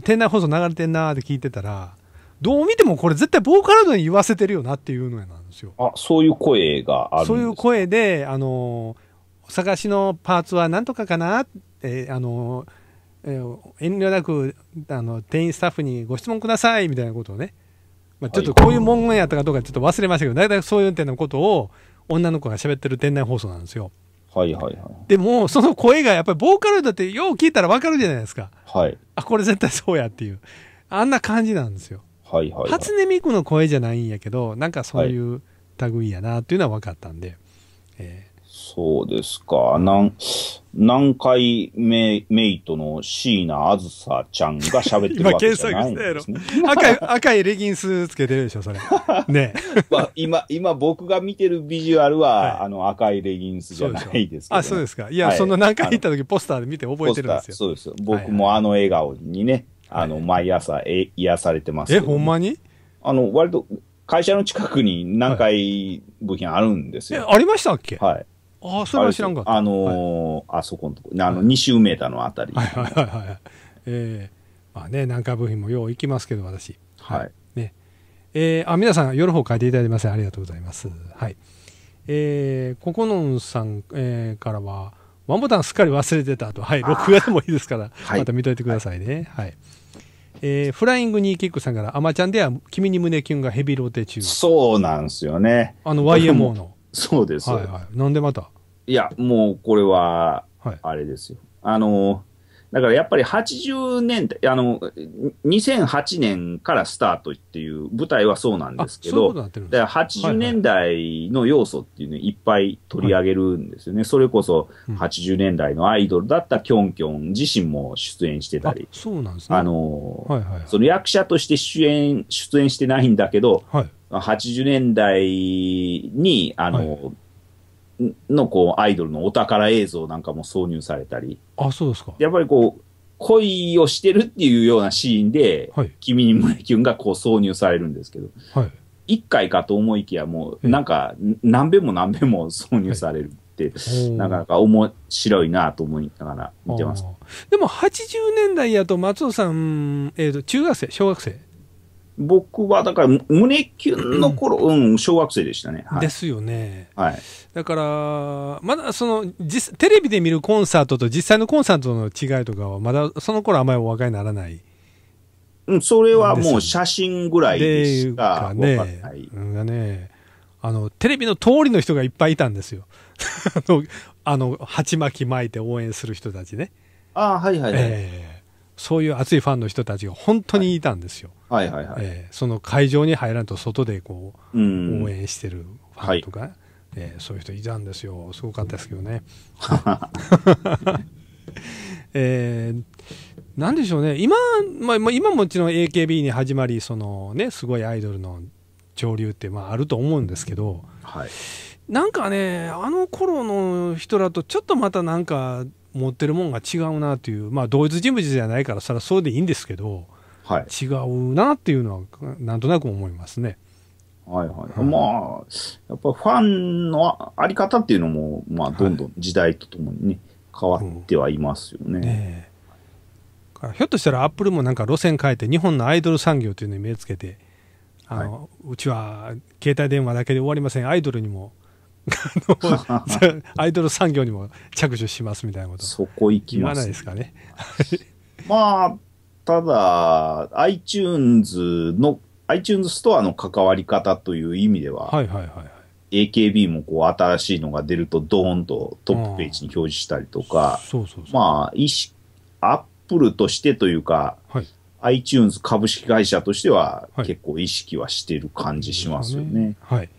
店内放送流れてんなーって聞いてたら、どう見てもこれ絶対ボーカルのに言わせてるよなっていうのやなんですよ。あ、そういう声があるそういう声で、あの、探しのパーツはなんとかかな、えて、あの、えー、遠慮なく、あの、店員スタッフにご質問くださいみたいなことをね、まあ、ちょっとこういう文言やったかどうかちょっと忘れましたけど、大体そういう点のことを女の子が喋ってる店内放送なんですよ。はいはいはい。でも、その声がやっぱりボーカルだってよう聞いたらわかるじゃないですか。はい。あ、これ絶対そうやっていう。あんな感じなんですよ。はいはい、はい、初音ミクの声じゃないんやけど、なんかそういう類やなっていうのは分かったんで。はい、えーそうですか。なん何回メメイトの椎名あずさちゃんが喋ってるわけじゃないんですね、ね 赤い、赤いレギンスつけてるでしょ、それ。ねまあ、今、今僕が見てるビジュアルは、はい、あの赤いレギンスじゃないですけど、ね、あ、そうですか。いや、はい、その何回行った時ポスターで見て覚えてるんですよ。そうです。僕もあの笑顔にね、はいあの、毎朝、え、癒されてます。え、ほんまにあの、割と、会社の近くに何回部品あるんですえ、ありましたっけはい。ああ、それは知らんかった。あのーあそこのとこ、あの、2周メーターのあたり。はいはいはいはいえー、まあね、南海部品もよう行きますけど、私。はい。ね。えー、あ、皆さん、夜方書いていただきません。ありがとうございます。はい。えー、ここのんさん、えーからは、ワンボタンすっかり忘れてたと。はい、録画でもいいですから、また見といてくださいね。はい。えー、フライングにキックさんから、アマちゃんでは、君に胸キュンがヘビロテ中。そうなんですよね。あの YMO の。そうです。はいはい。なんでまたいや、もうこれは、あれですよ。あの、だからやっぱり80年代、あの、2008年からスタートっていう舞台はそうなんですけど、だから80年代の要素っていうのをいっぱい取り上げるんですよね。はい、それこそ80年代のアイドルだったキョンキョン自身も出演してたり、あそうなんですね。あの、はいはい、その役者として出演、出演してないんだけど、はい、80年代に、あの、はいのこうアイドルのお宝映像なんかも挿入されたり。あ、そうですか。やっぱりこう、恋をしてるっていうようなシーンで、はい、君に胸キュンがこう挿入されるんですけど、はい、1回かと思いきやもうなんか何べも何べも挿入されるって、はい、なかなか面白いなと思いながら見てます。でも80年代やと松尾さん、えーと中学生、小学生僕はだから、胸キュンの頃、うん、小学生でしたね。はい、ですよね。はい。だから、まだその、実、テレビで見るコンサートと実際のコンサートの違いとかは、まだその頃あまりお分かりにならない。うん、それはもう写真ぐらいでしか分かんない。がね、あの、テレビの通りの人がいっぱいいたんですよ。あの、あの、鉢巻き巻いて応援する人たちね。ああ、はいはいはい。えーそういう熱いファンの人たちが本当にいたんですよ。はいはいはいえー、その会場に入らんと外でこう、うん、応援してるファンとか、はい、えー、そういう人いたんですよすごかったですけどね。えー、なんでしょうね今,、まあ、今もちろん AKB に始まりその、ね、すごいアイドルの潮流って、まあ、あると思うんですけど、はい、なんかねあの頃の人らとちょっとまたなんか持ってるもんが違うなという、まあ、同一人物じゃないからそれはそうでいいんですけど。はい、違うなっていうのは、なんとなく思いますね。はいはい。まあ、やっぱファンのあり方っていうのも、まあ、どんどん時代とともにね、変わってはいますよね。うん、ねひょっとしたらアップルもなんか路線変えて日本のアイドル産業というのに目をつけてあの、はい、うちは携帯電話だけで終わりませんアイドルにも アイドル産業にも着手しますみたいなことそこ行きます、ね、言わないですかねまあただ、iTunes の、iTunes ストアの関わり方という意味では、はいはいはい、はい。AKB もこう新しいのが出るとドーンとトップページに表示したりとか、そうそうまあ、アップルとしてというか、はい、iTunes 株式会社としては、結構意識はしてる感じしますよね。はい。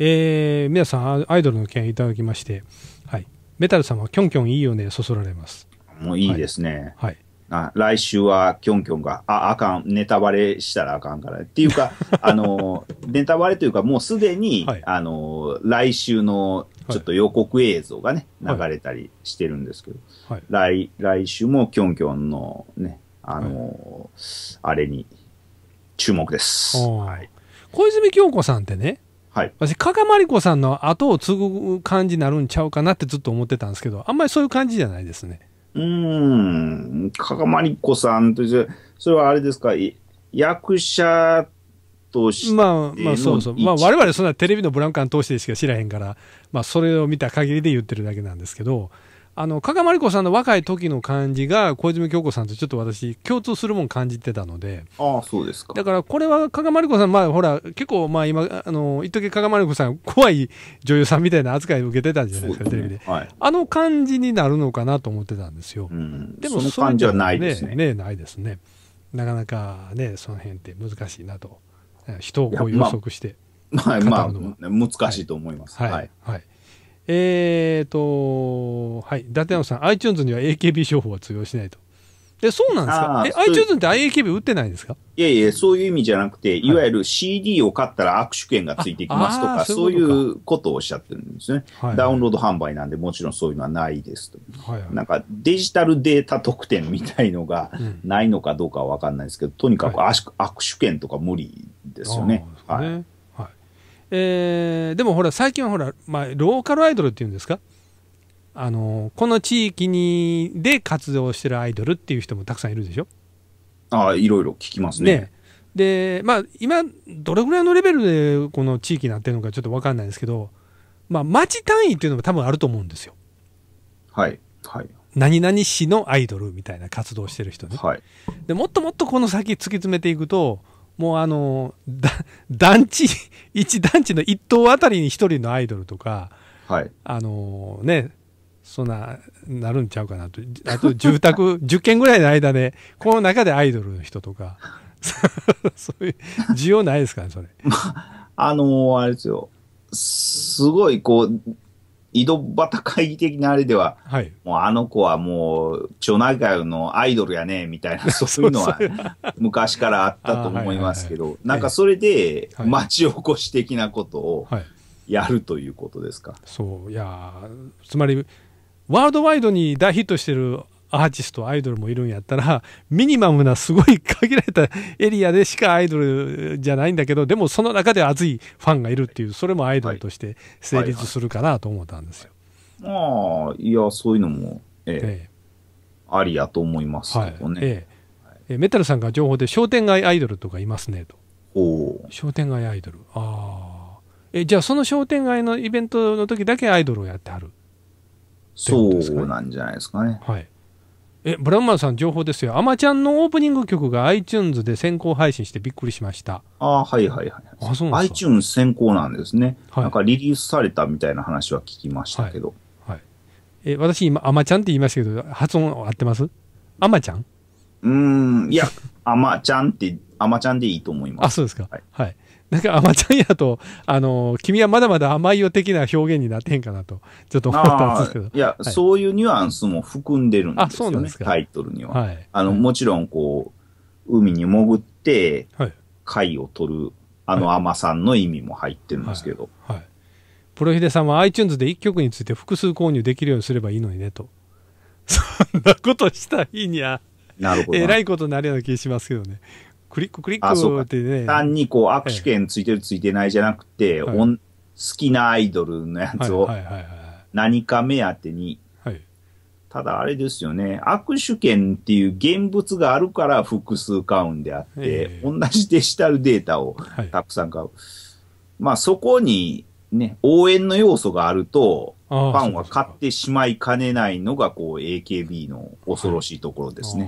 えー、皆さん、アイドルの件いただきまして、はい。メタルさんはキョンキョンいいよね、そそられます。もういいですね。はい、はいあ来週はキョンキョンが、あ、あかん、ネタバレしたらあかんから。っていうか、あの、ネタバレというか、もうすでに、はい、あの、来週のちょっと予告映像がね、はい、流れたりしてるんですけど、はい、来、来週もキョンキョンのね、あの、あれに注目です。小泉京子さんってね、はい、私、加賀まりこさんの後を継ぐ感じになるんちゃうかなってずっと思ってたんですけど、あんまりそういう感じじゃないですね。うーん、加賀まりこさんとして、それはあれですか、役者としてまあまあそうそう。まあ我々そんなテレビのブランカン通してしか知らへんから、まあそれを見た限りで言ってるだけなんですけど、あの加賀まりこさんの若い時の感じが小泉京子さんとちょっと私共通するもん感じてたのでああそうですかだからこれは加賀まりこさんまあほら結構まあ今あの一時加賀まりこさん怖い女優さんみたいな扱いを受けてたんじゃないですか、ね、テレビで、はい、あの感じになるのかなと思ってたんですよ、うん、でもその感じはないですねねないですねなかなかねその辺って難しいなと人をこう予測して、まあ、まあ、まあ、難しいと思いますはい、はいはいえーと、はい、伊達直さん、iTunes には AKB 商法は通用しないと。え、そうなんですかえ、iTunes って a k b 売ってないんですかいやいや、そういう意味じゃなくて、いわゆる CD を買ったら握手券がついてきますとか、そういうことをおっしゃってるんですね、はいはい。ダウンロード販売なんで、もちろんそういうのはないですと。はいはい、なんかデジタルデータ特典みたいのがないのかどうかはわかんないですけど、とにかく握手,、握手券とか無理ですよね。はい、ねえー、でもほら、最近はほら、まあ、ローカルアイドルっていうんですかあの、この地域に、で活動してるアイドルっていう人もたくさんいるでしょああ、いろいろ聞きますね。ねで、まあ、今、どれぐらいのレベルでこの地域になってるのかちょっと分かんないですけど、まあ、町単位っていうのも多分あると思うんですよ。はい。はい。何々市のアイドルみたいな活動してる人ね。はい。で、もっともっとこの先突き詰めていくと、もうあの団地 一団地の一棟あたりに一人のアイドルとか、はい、あのねそんななるんちゃうかなとあと住宅10 軒ぐらいの間でこの中でアイドルの人とか そういう需要ないですかねそれ。まああのー、あれですよすごいこう井戸端会議的なあれでは、はい、もうあの子はもう、町内会のアイドルやね、みたいな、そういうのは昔からあったと思いますけど、はいはいはい、なんかそれで、町おこし的なことをやるということですか。はい、そう、いや、つまり、ワールドワイドに大ヒットしてるアーティスト、アイドルもいるんやったら、ミニマムなすごい限られたエリアでしかアイドルじゃないんだけど、でもその中で熱いファンがいるっていう、それもアイドルとして成立するかなと思ったんですよ。はいはいはい、ああ、いや、そういうのも、ええー、ありやと思いますけどね。はい、ええー、メタルさんが情報で商店街アイドルとかいますねと。お商店街アイドル。ああ。え、じゃあその商店街のイベントの時だけアイドルをやってはるそうなんじゃないですかね。はい。え、ブラウンマンさん情報ですよ。アマちゃんのオープニング曲が iTunes で先行配信してびっくりしました。ああ、はいはいはい。あ、そうなん iTunes 先行なんですね、はい、なんかリリースされたみたいな話は聞きましたけど。はい。はい、え、私今、アマちゃんって言いましたけど、発音合ってますアマちゃんうん、いや、アマちゃんって、アマちゃんでいいと思います。あ、そうですか。はい。はい、なんかマちゃんやと、あの、君はまだまだ甘いよ的な表現になってんかなと、ちょっと思ったんですけど。いや、はい、そういうニュアンスも含んでるんですよね、タイトルには。はい、あの、もちろん、こう、海に潜って、貝を取る、あのマさんの意味も入ってるんですけど。はい。はい、プロヒデさんは iTunes で1曲について複数購入できるようにすればいいのにね、と。そんなことした日には、なるほどえらいことになるような気しますけどね。クリッククリックってね。単にこう握手券ついてるついてないじゃなくて、はい、好きなアイドルのやつを何か目当てに。ただあれですよね、握手券っていう現物があるから複数買うんであって、同じデジタルデータをたくさん買う。はい、まあそこにね、応援の要素があると、ファンは買ってしまいかねないのが、こう、AKB の恐ろしいところですね。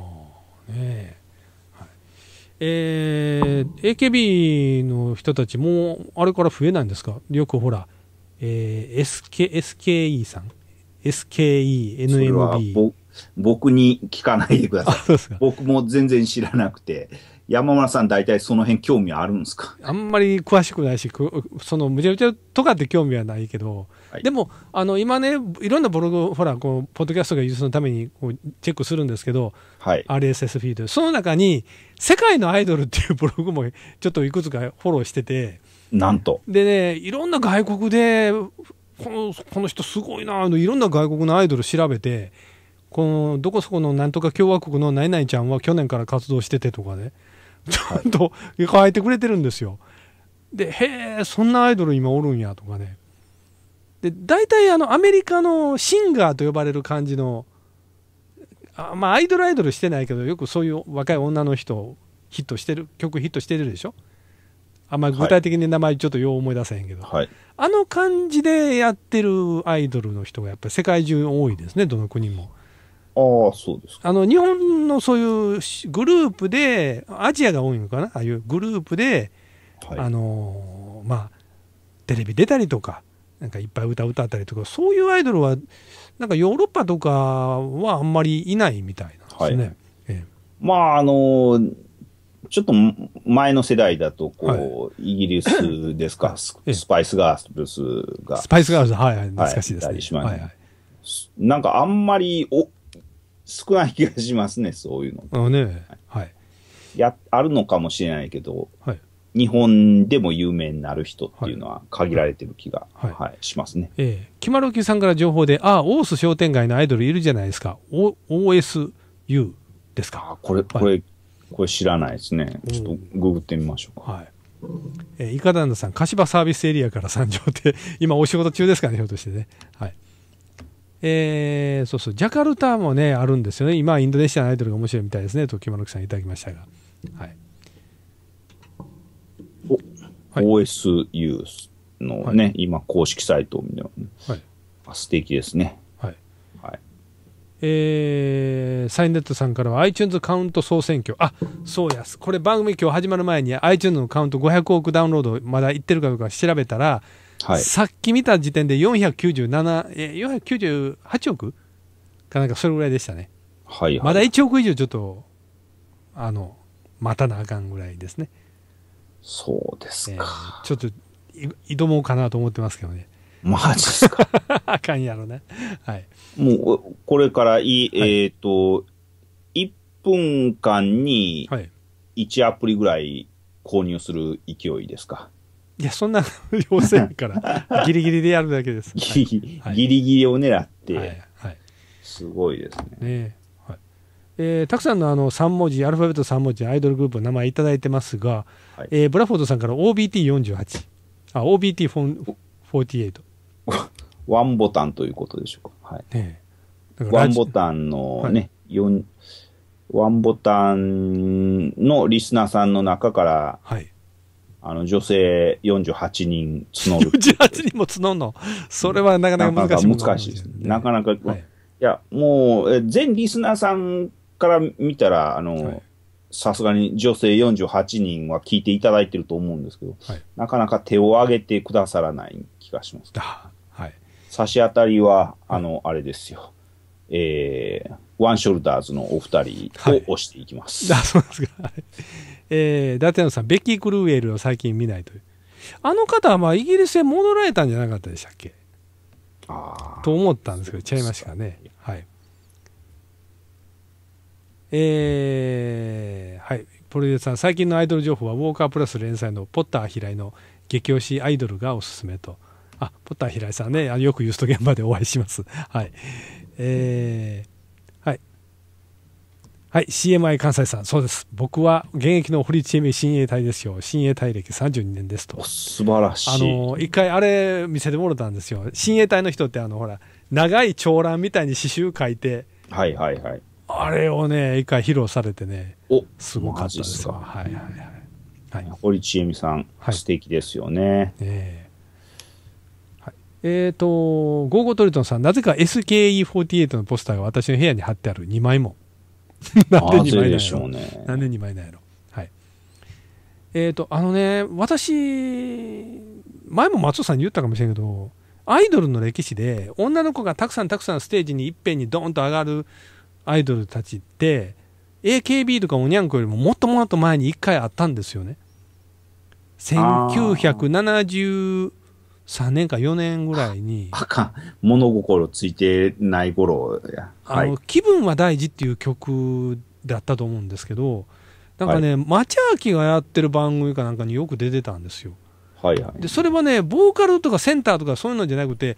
はい、ねえー、AKB の人たちもあれから増えないんですかよくほら、えー、SK SKE さん SKENMB 僕に聞かないでください僕も全然知らなくて山村さん大体その辺興味あるんですかあんまり詳しくないしそのむちゃむちゃとかって興味はないけどはい、でもあの今ねいろんなブログほらこうポッドキャストが輸出のためにこうチェックするんですけど、はい、RSS フィードその中に「世界のアイドル」っていうブログもちょっといくつかフォローしててなんとでねいろんな外国でこのこの人すごいなあのいろんな外国のアイドル調べてこのどこそこのなんとか共和国のなにちゃんは去年から活動しててとかねちゃんと書いてくれてるんですよ。でへえそんなアイドル今おるんやとかねで大体あのアメリカのシンガーと呼ばれる感じのあまあアイドルアイドルしてないけどよくそういう若い女の人ヒットしてる曲ヒットしてるでしょあんまり具体的に名前ちょっとよう思い出せへんけど、はい、あの感じでやってるアイドルの人がやっぱり世界中多いですねどの国も。ああそうですあの日本のそういうグループでアジアが多いのかなああいうグループで、はい、あのまあテレビ出たりとかなんかいっぱい歌歌ったりとかそういうアイドルはなんかヨーロッパとかはあんまりいないみたいなんですね。はいええ、まああのーちょっと前の世代だと、こう、はい、イギリスですか、スパイスガールズが。スパイスガールズ、はい、はい、懐かしいですね。はい、はいはい、なんかあんまりお、少ない気がしますね、そういうの。あね、はい。や、あるのかもしれないけど、はい、日本でも有名になる人っていうのは限られてる気が、はい、はい、しますね。ええ。木丸木さんから情報で、ああ、大須商店街のアイドルいるじゃないですか。o、s u ですか。これ、これ、これ知らないですね。ちょっとググってみましょうか。はい。えー、いかだんださん、柏サービスエリアから参上って、今お仕事中ですかね、ひょっとしてね。はい。えー、そうそう、ジャカルタもね、あるんですよね。今、インドネシアのアイドルが面白いみたいですね、と、木丸木さんいただきましたが。はい。OSU のね、はい、今公式サイトを見て、はい、素敵ですね。はい。はい、えー、サインネットさんからは iTunes カウント総選挙。あ、そうや。これ番組今日始まる前に iTunes のカウント500億ダウンロードまだいってるかどうか調べたら、はい、さっき見た時点で497、え498億かなんかそれぐらいでしたね。はい、はい、まだ1億以上ちょっと、あの、待たなあかんぐらいですね。そうですか、えー、ちょっと挑もうかなと思ってますけどねマジっすか あかんやろねはいもうこれからい、えっ、ー、と1分間に1アプリぐらい購入する勢いですか、いや、そんな、要せんから、ギリギリでやるだけです。ギリギリを狙って、はいはい、すごいですね。ねえー、たくさんのあの3文字アルファベット3文字アイドルグループの名前頂いてますが、はい、えー、ブラフォードさんから OBT48 あ OBT48 ワンボタンということでしょうか,、はいね、ワンボタンのね、はい、ワンボタンのリスナーさんの中から、はい、あの女性48人募る48人も募るのそれはなかなか難しい、ね、なかなか難しいですねなかなか、はい、いやもう全リスナーさんから見たら、あの、さすがに女性48人は聞いていただいてると思うんですけど、はい、なかなか手を挙げてくださらない気がします。はい、差し当たりは、あの、あれですよ。えー、ワンショルダーズのお二人を押していきます。はい、そうですか。えー、伊達さん、ベッキー・クルーエルを最近見ないという。あの方は、まあ、イギリスへ戻られたんじゃなかったでしたっけと思ったんですけど、ちゃいましたね。えー、はい、プロデューサー最近のアイドル情報はウォーカープラス連載のポッター平井の激推しアイドルがおすすめと。あ、ポッター平井さんね、あのよくユースト現場でお会いします。はい。えー、はい。はい、CMI 関西さん、そうです。僕は現役の堀ちえみ親衛隊ですよ。親衛隊歴32年ですと。素晴らしい。あの、一回あれ見せてもらったんですよ。親衛隊の人って、あの、ほら、長い長欄みたいに刺繍書いて、はいはいはい。あれをね、一回披露されてね、おすごかったですわ。はいはいはい。はい、堀ちえみさん、はい、素敵ですよね。えー、はい、えー、と、ゴーゴートリトンさん、なぜか SKE48 のポスターが私の部屋に貼ってある2枚も。なんで2枚なんやろ、ね、なんで2枚なんやろ。はい。えっ、ー、と、あのね、私、前も松尾さんに言ったかもしれんけど、アイドルの歴史で女の子がたくさんたくさんステージにいっぺんにドーンと上がるアイドルたちって AKB とかおにゃんこよりももっともっと前に1回あったんですよね1973年か4年ぐらいにあかん物心ついてない頃や、はい、あの気分は大事っていう曲だったと思うんですけどなんかね、はい、町明がやってる番組かなんかによく出てたんですよはいはい、でそれはねボーカルとかセンターとかそういうのじゃなくて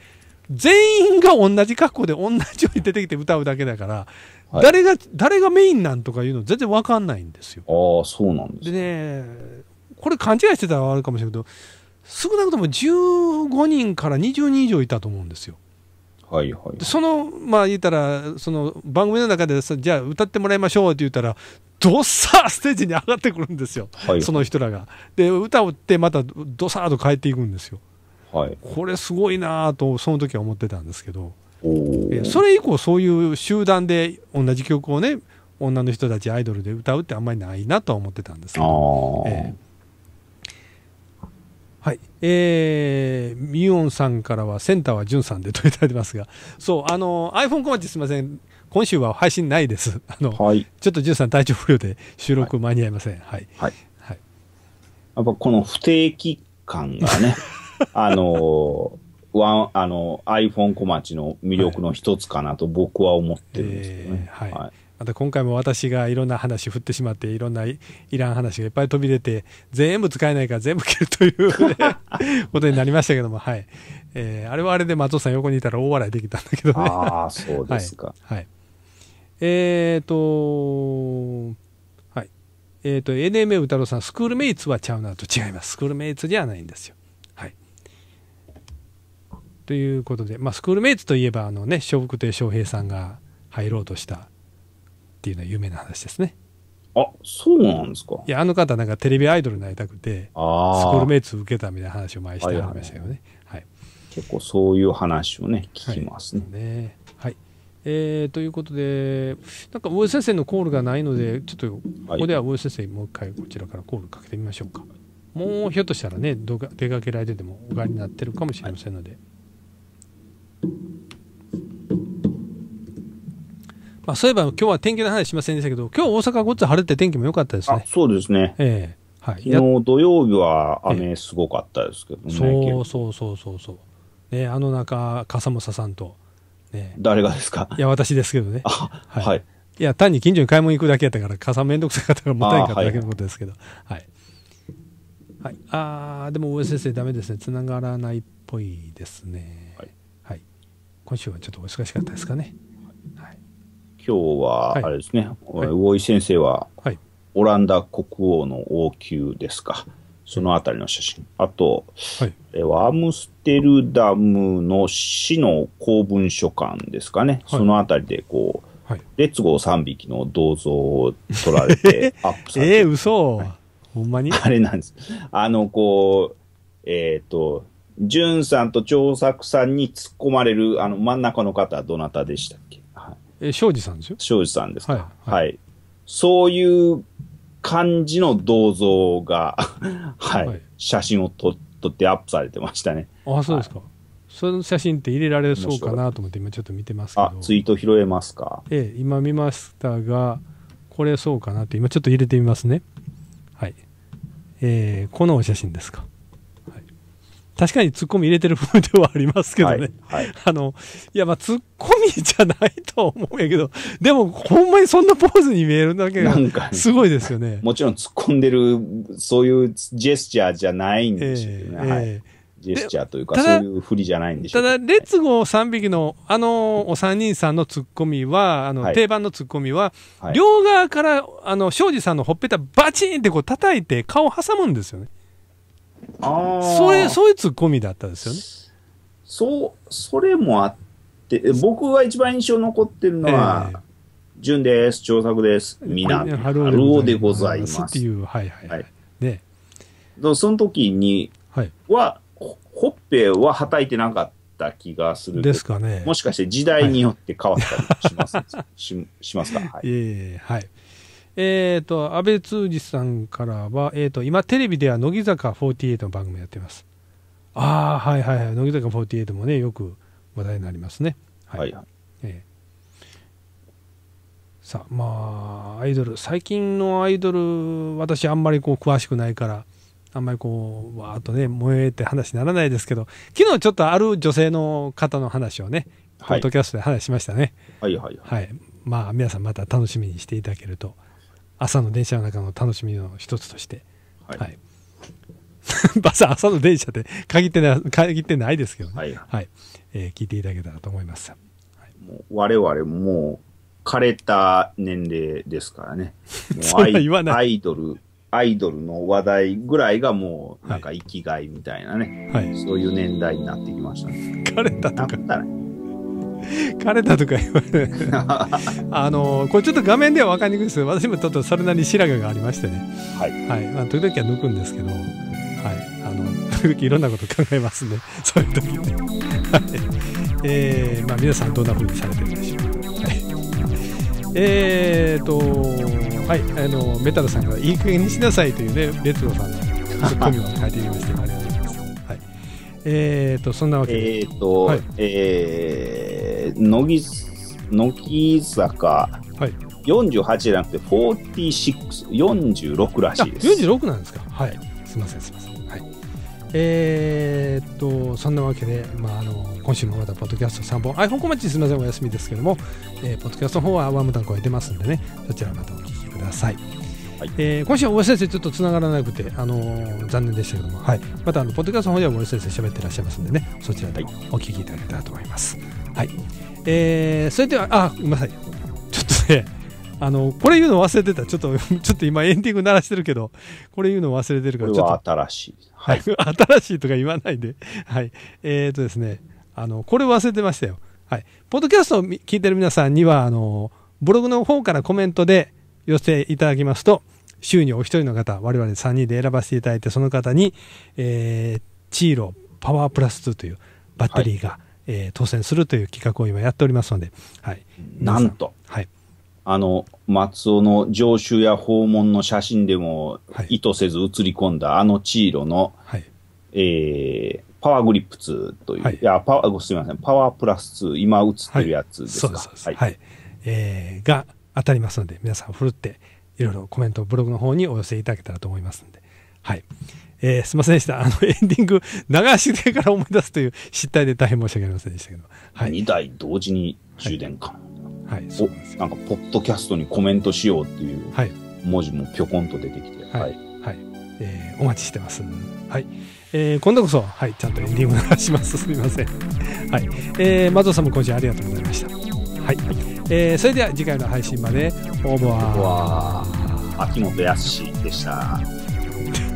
全員が同じ格好で同じように出てきて歌うだけだからはい、誰が、誰がメインなんとかいうの全然わかんないんですよ。ああ、そうなんです、ね、でね、これ勘違いしてたらあるかもしれないけど、少なくとも15人から20人以上いたと思うんですよ。はいはい、そのまあ言ったらその番組の中でじゃあ歌ってもらいましょうって言ったらどっさーステージに上がってくるんですよ、はい、その人らが。で歌を打ってまたどさーと帰っていくんですよ。はい、これすごいなとその時は思ってたんですけど。それ以降そういう集団で同じ曲をね女の人たちアイドルで歌うってあんまりないなと思ってたんですけど、えー、はいえー、ミヨンさんからはセンターはジュンさんでといただいてますがそうあの iPhone 小チすみません今週は配信ないです あの、はい、ちょっとジュンさん体調不良で収録間に合いませんはい、はい、はい、やっぱこの不定期感がね あのーワン、あの、iPhone 小町の魅力の一つかなと僕は思ってるんですけどね。はい、えーはい、また今回も私がいろんな話振ってしまっていろんないらん話がいっぱい飛び出て全部使えないから全部切るという ことになりましたけども、はいえー、あれはあれで松尾さん横にいたら大笑いできたんだけどねああそうですか、はい、はい、えっ、とはいえっ、ー、と NMA 歌郎さんスクールメイツはちゃうなと違いますスクールメイツじゃないんですよということで、まあ、スクールメイツといえばあのね笑福亭笑瓶さんが入ろうとしたっていうのは有名な話ですねあそうなんですかいやあの方なんかテレビアイドルになりたくてスクールメイツ受けたみたいな話を前してありましたよね、はい、はい、結構そういう話をね聞きますね,、はいねえー、ということでなんか大江先生のコールがないのでちょっとここでは大江先生にもう一回こちらからコールかけてみましょうか、もうひょっとしたらね出かけられててもお帰りになってるかもしれませんので。はいまあ、そういえば今日は天気の話しませんでしたけど、今日大阪ごっつ晴れて天気も良かったですね。そうですね。ええー、はい、昨日土曜日は雨すごかったですけどね。えー、そうそうそうそうそう。ね、あの中、傘もささんと、ね。誰がですかいや、私ですけどね。あ、はい。はい、いや、単に近所に買い物行くだけやったから、傘めんどくさかったからもったいかっただけのことですけど。はい。はい。あでも大江先生ダメですね。繋がらないっぽいですね。はい。はい、今週はちょっとお忙しかったですかね。今日は、あれですね、はい、大井先生は、オランダ国王の王宮ですか。そのあたりの写真。あと、はい、えアムステルダムの市の公文書館ですかね。はい、そのあたりで、こう、はい、レッツゴー3匹の銅像を撮られて、アップされて。えー、嘘、はい、ほんまにあれなんです。あの、こう、えっ、ー、と、ジュンさんと長作さんに突っ込まれる、あの、真ん中の方はどなたでしたっけえ、庄司さんですよ。庄司さんですか、はい、はい。そういう感じの銅像が はい、はい、写真を撮ってアップされてましたね。あ、そうですか。その写真って入れられそうかなと思って今ちょっと見てますけど。あ、ツイート拾えますかええ、今見ましたが、これそうかなって今ちょっと入れてみますね。はい。えー、このお写真ですか。確かにツッコミ入れてる分ではありますけどね、はい、はい、あのいやまあツッコミじゃないと思うんやけどでもほんまにそんなポーズに見えるだけがすごいですよねもちろん突っ込んでるそういうジェスチャーじゃないんでしょうね、えー、はい、ジェスチャーというか、そういうふりじゃないんでしょう、ね、ただ、レッツゴー3匹の、あの、お三人さんのツッコミは、あの、定番のツッコミは、はい、両側から、あの、庄司さんのほっぺたバチンってこう叩いて顔挟むんですよね。そうそういうツッコミだったんですよね。そう、それもあって、僕が一番印象残ってるのは、えー純です、長作です、みな、春尾でございます。っていう、はいはい、はい。ね、その時には、ほっぺははたいてなかった気がするですかね。もしかして時代によって変わったりします、は い、ししますか、はい、えー、はい。えっ、ー、と、安倍通司さんからは、えっ、ー、と、今テレビでは乃木坂48の番組やってます。ああ、はいはいはい。乃木坂48もね、よく話題になりますね。はい。はい、えー、さあ、まあ、アイドル、最近のアイドル、私あんまりこう詳しくないから、あんまりこう、わーっとね、燃えて話にならないですけど、昨日ちょっとある女性の方の話をね、ポッドキャストで話しましたね。はい、はい、はい。はい。まあ、皆さんまた楽しみにしていただけると。朝の電車の中の楽しみの一つとして、はいはい、朝 朝の電車で限ってな限ってないですけどね、はいはいえー、聞いていただけたらと思います。はい、もう我々もう枯れた年齢ですからね、もうアイアイドルアイドルの話題ぐらいがもうなんか生きがいみたいなね、はい、そういう年代になってきましたね。枯れたとか。枯れたとか言われる あのこれちょっと画面では分かりにくいですけど私もちょっとそれなりに白髪がありましてね、はいはいまあ、時々は抜くんですけど、はい、あの時々いろんなこと考えますね そういう時っはいえーまあ、皆さんどんなふうにされてるんでしょうか、はい、えーとはいあのメタルさんから「いい加減にしなさい」というねレトさんのツッコミを書いてみましたありがとうございます、はい、えーとそんなわけでえーと、はい、えー乃木坂、はい、48じゃなくて46、46らしいです。46なんですか、はい、すみません、すみません。はい、えー、っと、そんなわけで、まああの、今週もまたポッドキャスト3本、iPhone コマッチすみません、お休みですけども、えー、ポッドキャストの方はワームタンク超えてますんでね、そちらまたお聞きください。はい、えー、今週は大江先生、ちょっとつながらなくて、あのー、残念でしたけども、はい、またあのポッドキャストの方では大江先生、喋ってらっしゃいますんでね、そちらでお聞きいただけたらと思います。はいはい、えー、それではあごめんなさいちょっとねあのこれ言うの忘れてたちょっと ちょっと今エンディング鳴らしてるけどこれ言うの忘れてるからちょっと新しい、はい、新しいとか言わないではいえっ、ー、とですねあのこれ忘れてましたよはいポッドキャストを聞いてる皆さんにはあのブログの方からコメントで寄せていただきますと週にお一人の方我々3人で選ばせていただいてその方に、えー、チーロパワープラス2というバッテリーが、はいえー、当選するという企画を今やっておりますので、はい、なんと、はい、あの松尾の上州や訪問の写真でも意図せず写り込んだあの千ーの、はいえー、パワーグリップ2という、はい、いやパワすみませんパワープラス2今写ってるやつですか、はい、そうはい、はい、えー、が当たりますので皆さんふるっていろいろコメントブログの方にお寄せいただけたらと思いますのではいえー、すいませんでした。あの、エンディング、流しでから思い出すという失態で大変申し訳ありませんでしたけど。はい、2台同時に充電か。はい、はい、そうなんか、ポッドキャストにコメントしようっていう文字もぴょこんと出てきて。はい。はい。はい、えー、お待ちしてます。はい。えー、今度こそ、はい、ちゃんとエンディング流します。すみません。はい。えー、マさんも今週ありがとうございました。はい。えー、それでは次回の配信まで、応ーは。ー。秋元康でした。